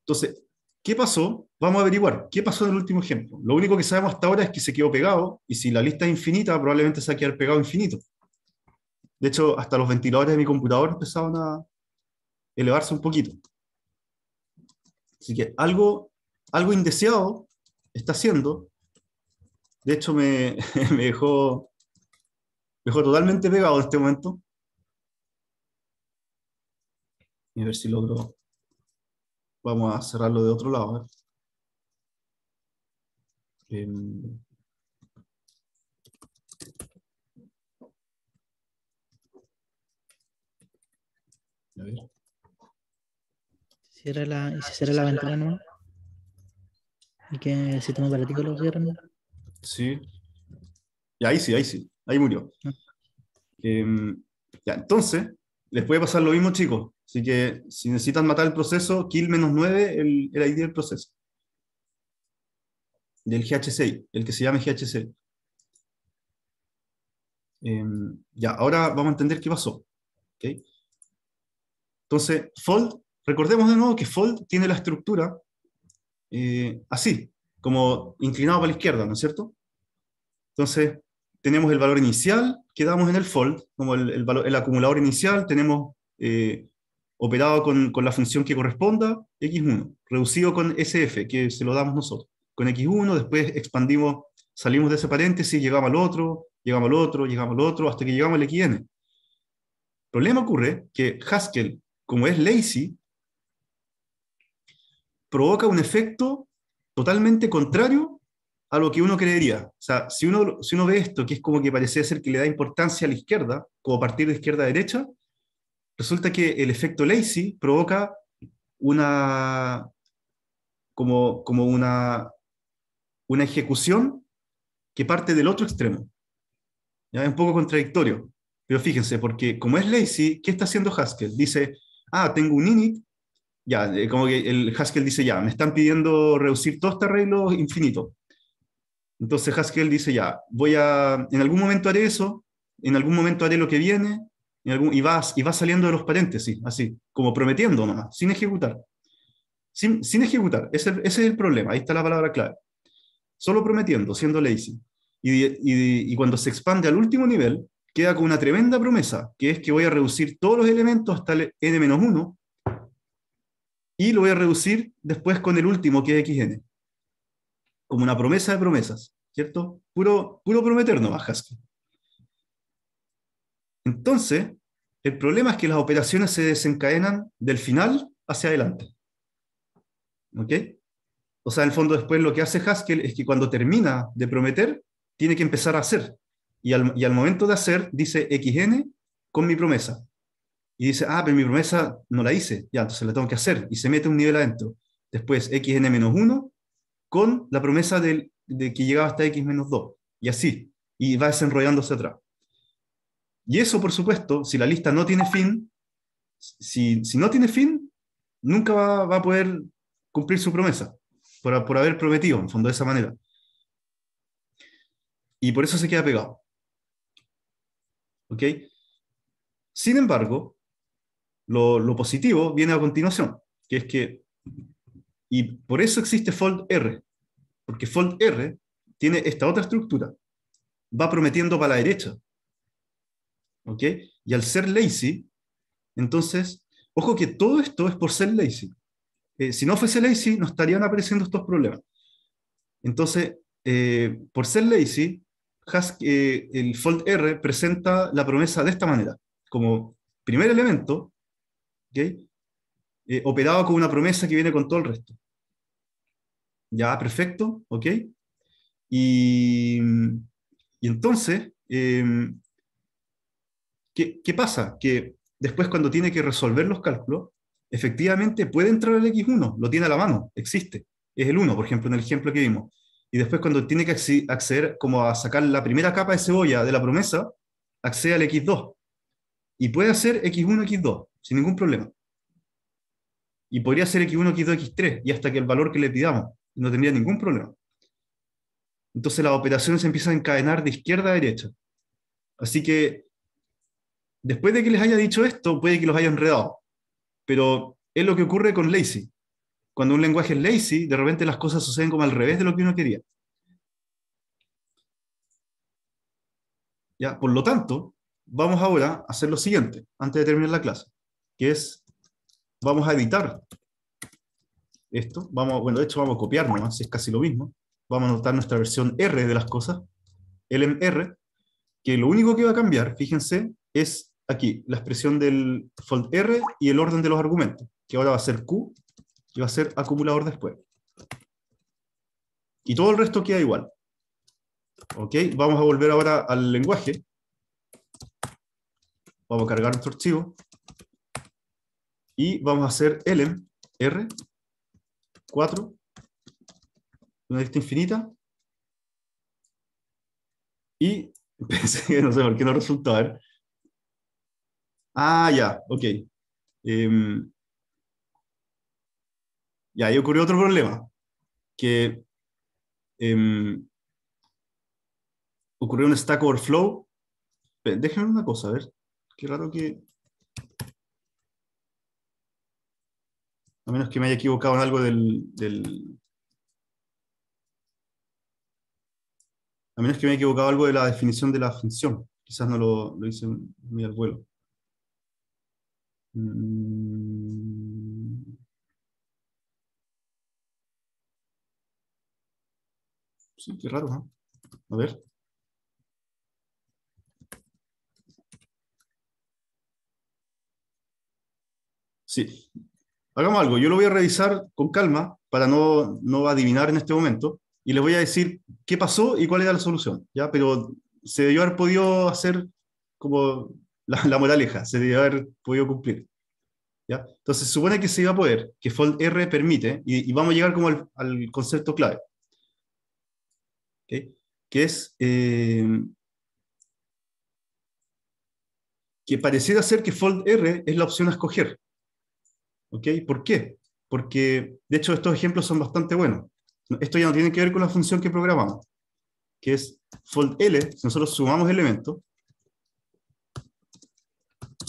Entonces, ¿qué pasó? Vamos a averiguar, ¿qué pasó en el último ejemplo? Lo único que sabemos hasta ahora es que se quedó pegado, y si la lista es infinita, probablemente se va a quedar pegado infinito. De hecho, hasta los ventiladores de mi computador empezaron a elevarse un poquito. Así que algo, algo indeseado está haciendo. De hecho, me, dejó, totalmente pegado en este momento. a ver si logro. Vamos a cerrarlo de otro lado. A em,
Cierra la, y se cierra la ventana, ¿no? Y que el sistema operativo lo cierra
Sí. Y ahí sí, ahí sí. Ahí murió. Ah. Em, ya, entonces, les puede pasar lo mismo, chicos. Así que si necesitan matar el proceso, kill menos 9, el, el ID del proceso. Del GHC, el que se llama GHC. Em, ya, ahora vamos a entender qué pasó. ¿okay? Entonces, fold, recordemos de nuevo que fold tiene la estructura eh, así, como inclinado para la izquierda, ¿no es cierto? Entonces, tenemos el valor inicial quedamos en el fold, como el, valor, el acumulador inicial, tenemos eh, operado con, con, la función que corresponda, x1, reducido con sf, que se lo damos nosotros, con x1, después expandimos, salimos de ese paréntesis, llegamos al otro, llegamos al otro, llegamos al otro, hasta que llegamos al xn. El problema ocurre que Haskell como es lazy, provoca un efecto totalmente contrario a lo que uno creería. O sea, si uno, si uno ve esto, que es como que parece ser que le da importancia a la izquierda, como partir de izquierda a derecha, resulta que el efecto lazy provoca una, como, como una, una ejecución que parte del otro extremo. ¿Ya? Es un poco contradictorio, pero fíjense, porque como es lazy, ¿qué está haciendo Haskell? Dice, ah, tengo un init, ya, eh, como que el Haskell dice, ya, me están pidiendo reducir todo este arreglo infinito. Entonces Haskell dice, ya, voy a, en algún momento haré eso, en algún momento haré lo que viene, y, va, y saliendo de los paréntesis, así, como prometiendo nomás, sin ejecutar. Sin, ejecutar, ese, es el problema, ahí está la palabra clave. Solo prometiendo, siendo lazy. y cuando se expande al último nivel, queda con una tremenda promesa, que es que voy a reducir todos los elementos hasta el n-1 y lo voy a reducir después con el último, que es xn. Como una promesa de promesas, ¿cierto? Puro, puro prometer nomás, Haskell. Entonces, el problema es que las operaciones se desencadenan del final hacia adelante. ¿Ok? O sea, en el fondo después lo que hace Haskell es que cuando termina de prometer, tiene que empezar a hacer y al, y al momento de hacer dice XN con mi promesa. Y dice, ah, pero mi promesa no la hice, ya, entonces la tengo que hacer. Y se mete un nivel adentro. Después XN-1 con la promesa de que llegaba hasta X-2. Y así. Y va desenrollándose atrás. Y eso, por supuesto, si la lista no tiene fin, si, no tiene fin, nunca va, a poder cumplir su promesa, por, por haber prometido, en fondo, de esa manera. Y por eso se queda pegado. ¿ok? Sin embargo, lo, positivo viene a continuación, que es que, y por eso existe Fold R, porque Fold R tiene esta otra estructura, va prometiendo para la derecha, ¿ok? Y al ser lazy, entonces, ojo que todo esto es por ser lazy. Eh, si no fuese lazy, no estarían apareciendo estos problemas. Entonces, eh, por ser lazy, eh, el Fold R presenta la promesa de esta manera, como primer elemento, eh, operado con una promesa que viene con todo el resto. Ya, perfecto, ¿ok? Y, entonces, em, ¿qué, ¿qué pasa? Que después cuando tiene que resolver los cálculos, efectivamente puede entrar el X1, lo tiene a la mano, existe. Es el 1, por ejemplo, en el ejemplo que vimos y después cuando tiene que acceder como a sacar la primera capa de cebolla de la promesa, accede al X2. Y puede hacer X1, X2, sin ningún problema. Y podría hacer X1, X2, X3, y hasta que el valor que le pidamos, no tendría ningún problema. Entonces las operaciones se empiezan a encadenar de izquierda a derecha. Así que, después de que les haya dicho esto, puede que los haya enredado. Pero es lo que ocurre con Lazy cuando un lenguaje es lazy, de repente las cosas suceden como al revés de lo que uno quería. ¿Ya? Por lo tanto, vamos ahora a hacer lo siguiente, antes de terminar la clase, que es, vamos a editar esto, vamos, bueno, de hecho vamos a copiar nomás, es casi lo mismo, vamos a anotar nuestra versión R de las cosas, LMR, que lo único que va a cambiar, fíjense, es aquí, la expresión del fold R y el orden de los argumentos, que ahora va a ser Q y va a ser acumulador después. Y todo el resto queda igual. ¿Ok? Vamos a volver ahora al lenguaje. Vamos a cargar nuestro archivo. Y vamos a hacer lm r 4 una lista infinita. Y pensé que no sé por qué no resultó. A ver. Ah, ya, ok. Eh... Y ahí ocurrió otro problema, que em, ocurrió un Stack Overflow. Déjenme una cosa, a ver, qué raro que... A menos que me haya equivocado en algo del, A menos que me haya equivocado algo de la definición de la función. Quizás no lo, hice muy al vuelo. Mm. Sí, qué raro, ¿no? A ver. Sí. Hagamos algo. Yo lo voy a revisar con calma para no, adivinar en este momento y les voy a decir qué pasó y cuál era la solución. ¿ya? Pero se debió haber podido hacer como la, moraleja, se debió haber podido cumplir. ¿ya? Entonces supone que se iba a poder, que Fold R permite, y, vamos a llegar como al concepto clave. ¿eh? que es eh, que pareciera ser que Fold R es la opción a escoger. ¿Ok? ¿Por qué? Porque, de hecho, estos ejemplos son bastante buenos. Esto ya no tiene que ver con la función que programamos, que es Fold L, si nosotros sumamos elementos,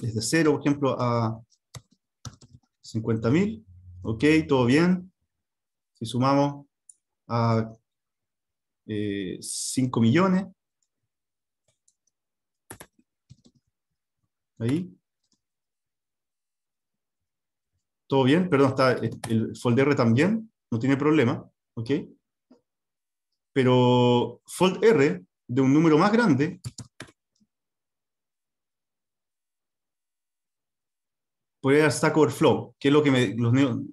desde 0, por ejemplo, a 50.000, ok, todo bien. Si sumamos a 5 eh, millones. Ahí. ¿Todo bien? Perdón, está eh, el Fold R también, no tiene problema, ¿ok? Pero Fold R de un número más grande puede dar Stack Overflow, que es lo que,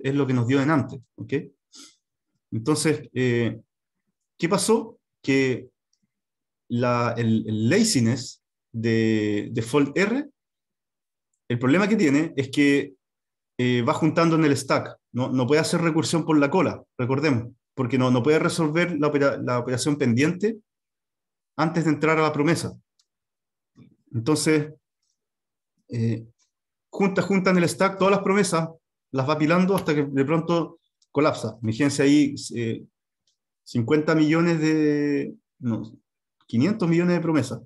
es lo que nos dio en antes, ¿ok? Entonces, eh, ¿Qué pasó? Que el, laziness de, default R, el problema que tiene es que eh, va juntando en el stack, no, puede hacer recursión por la cola, recordemos, porque no, no puede resolver la, operación pendiente antes de entrar a la promesa. Entonces, eh, junta, junta en el stack todas las promesas, las va pilando hasta que de pronto colapsa. Fíjense ahí eh, 50 millones de, no, 500 millones de promesas.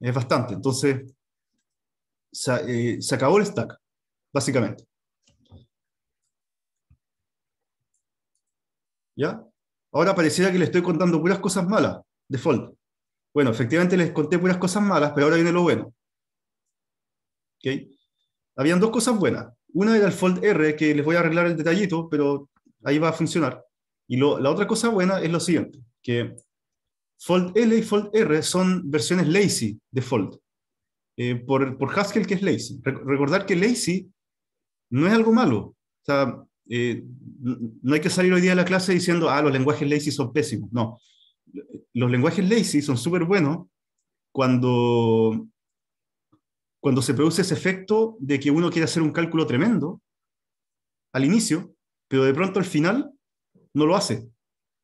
Es bastante. Entonces, eh, se, acabó el stack, básicamente. ¿Ya? Ahora pareciera que le estoy contando puras cosas malas, default. Bueno, efectivamente les conté puras cosas malas, pero ahora viene lo bueno. ¿Okay? Habían dos cosas buenas. Una era el fold R, que les voy a arreglar el detallito, pero ahí va a funcionar. Y la otra cosa buena es lo siguiente, que Fold L y Fold R son versiones lazy de Fold, eh, por, por, Haskell que es lazy. recordar que lazy no es algo malo. Eh, no hay que salir hoy día de la clase diciendo, ah, los lenguajes lazy son pésimos. No, los lenguajes lazy son súper buenos cuando, cuando se produce ese efecto de que uno quiere hacer un cálculo tremendo al inicio, pero de pronto al final no lo hace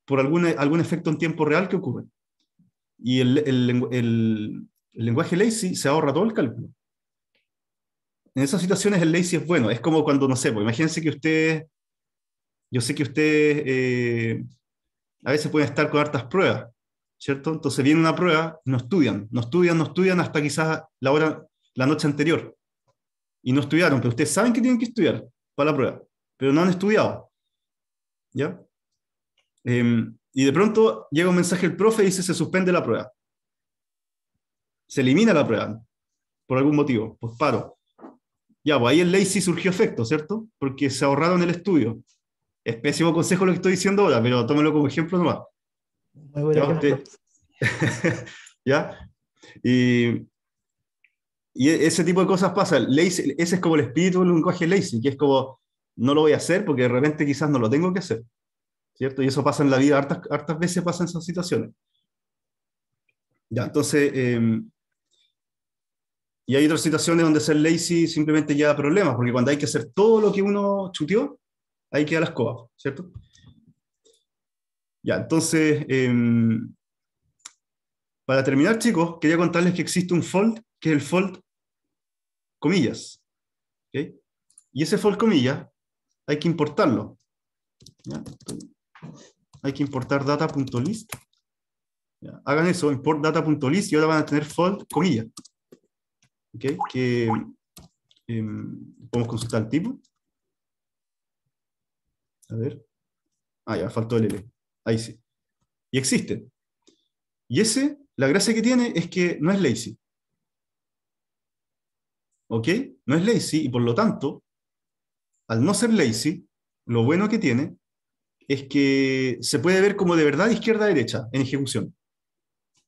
por alguna, algún efecto en tiempo real que ocurre. Y el, el, lenguaje lazy se ahorra todo el cálculo. En esas situaciones el lazy es bueno. Es como cuando, no sé, pues, imagínense que ustedes yo sé que ustedes eh, a veces pueden estar con hartas pruebas, ¿cierto? Entonces viene una prueba, no estudian, no estudian, no estudian hasta quizás la hora, la noche anterior. Y no estudiaron, pero ustedes saben que tienen que estudiar para la prueba, pero no han estudiado. ¿Ya? Em, y de pronto llega un mensaje del profe y dice se suspende la prueba. Se elimina la prueba por algún motivo, pues paro. Ya, pues ahí el Lazy surgió efecto, ¿cierto? Porque se ahorraron el estudio. Es pésimo consejo lo que estoy diciendo ahora, pero tómelo como ejemplo nomás. ¿Ya? Y, e, ese tipo de cosas pasa Lazy, ese es como el espíritu del lenguaje lazy, que es como, no lo voy a hacer porque de repente quizás no lo tengo que hacer. ¿cierto? Y eso pasa en la vida, hartas, hartas veces pasan esas situaciones. Ya, entonces, em, y hay otras situaciones donde ser lazy simplemente lleva problemas, porque cuando hay que hacer todo lo que uno chuteó, ahí queda la escoba, ¿cierto? Ya, entonces, em, para terminar, chicos, quería contarles que existe un fold, que es el fold comillas. ¿okay? Y ese fold comillas hay que importarlo. ¿ya? Hay que importar data.list. Hagan eso, import data.list y ahora van a tener fold comilla. ¿Ok? Que podemos consultar el tipo. A ver. Ah, ya, faltó el L. Ahí sí. Y existe. Y ese, la gracia que tiene es que no es lazy. ¿Ok? No es lazy y por lo tanto, al no ser lazy, lo bueno que tiene es que se puede ver como de verdad izquierda-derecha en ejecución.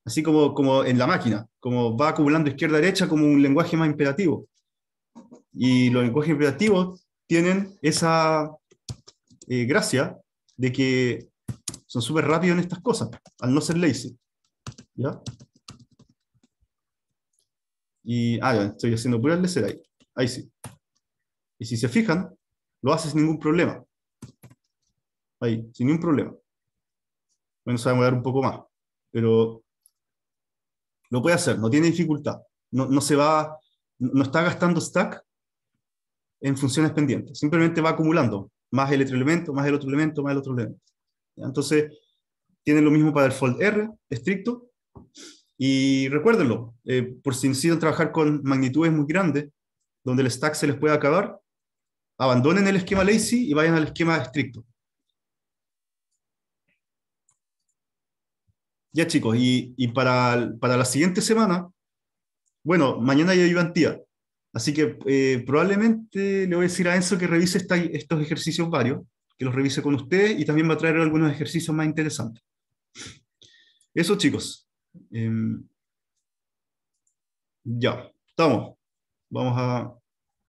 Así como, como en la máquina, como va acumulando izquierda-derecha como un lenguaje más imperativo. Y los lenguajes imperativos tienen esa eh, gracia de que son súper rápidos en estas cosas, al no ser lazy. ¿Ya? Y, ah, estoy haciendo pura lecer ahí. Ahí sí. Y si se fijan, lo hace sin ningún problema ahí, sin ningún problema. Bueno, se va a demorar un poco más, pero lo puede hacer, no tiene dificultad. No, se va, no está gastando stack en funciones pendientes, simplemente va acumulando más el otro elemento, más el otro elemento, más el otro elemento. Entonces, tiene lo mismo para el fold R, estricto, y recuérdenlo, eh, por si necesitan trabajar con magnitudes muy grandes, donde el stack se les puede acabar, abandonen el esquema lazy y vayan al esquema estricto. Ya chicos, y, para, la siguiente semana, bueno, mañana ya iba tía, así que eh, probablemente le voy a decir a Enzo que revise estos ejercicios varios, que los revise con ustedes y también va a traer algunos ejercicios más interesantes. Eso chicos. Em, ya, estamos. Vamos a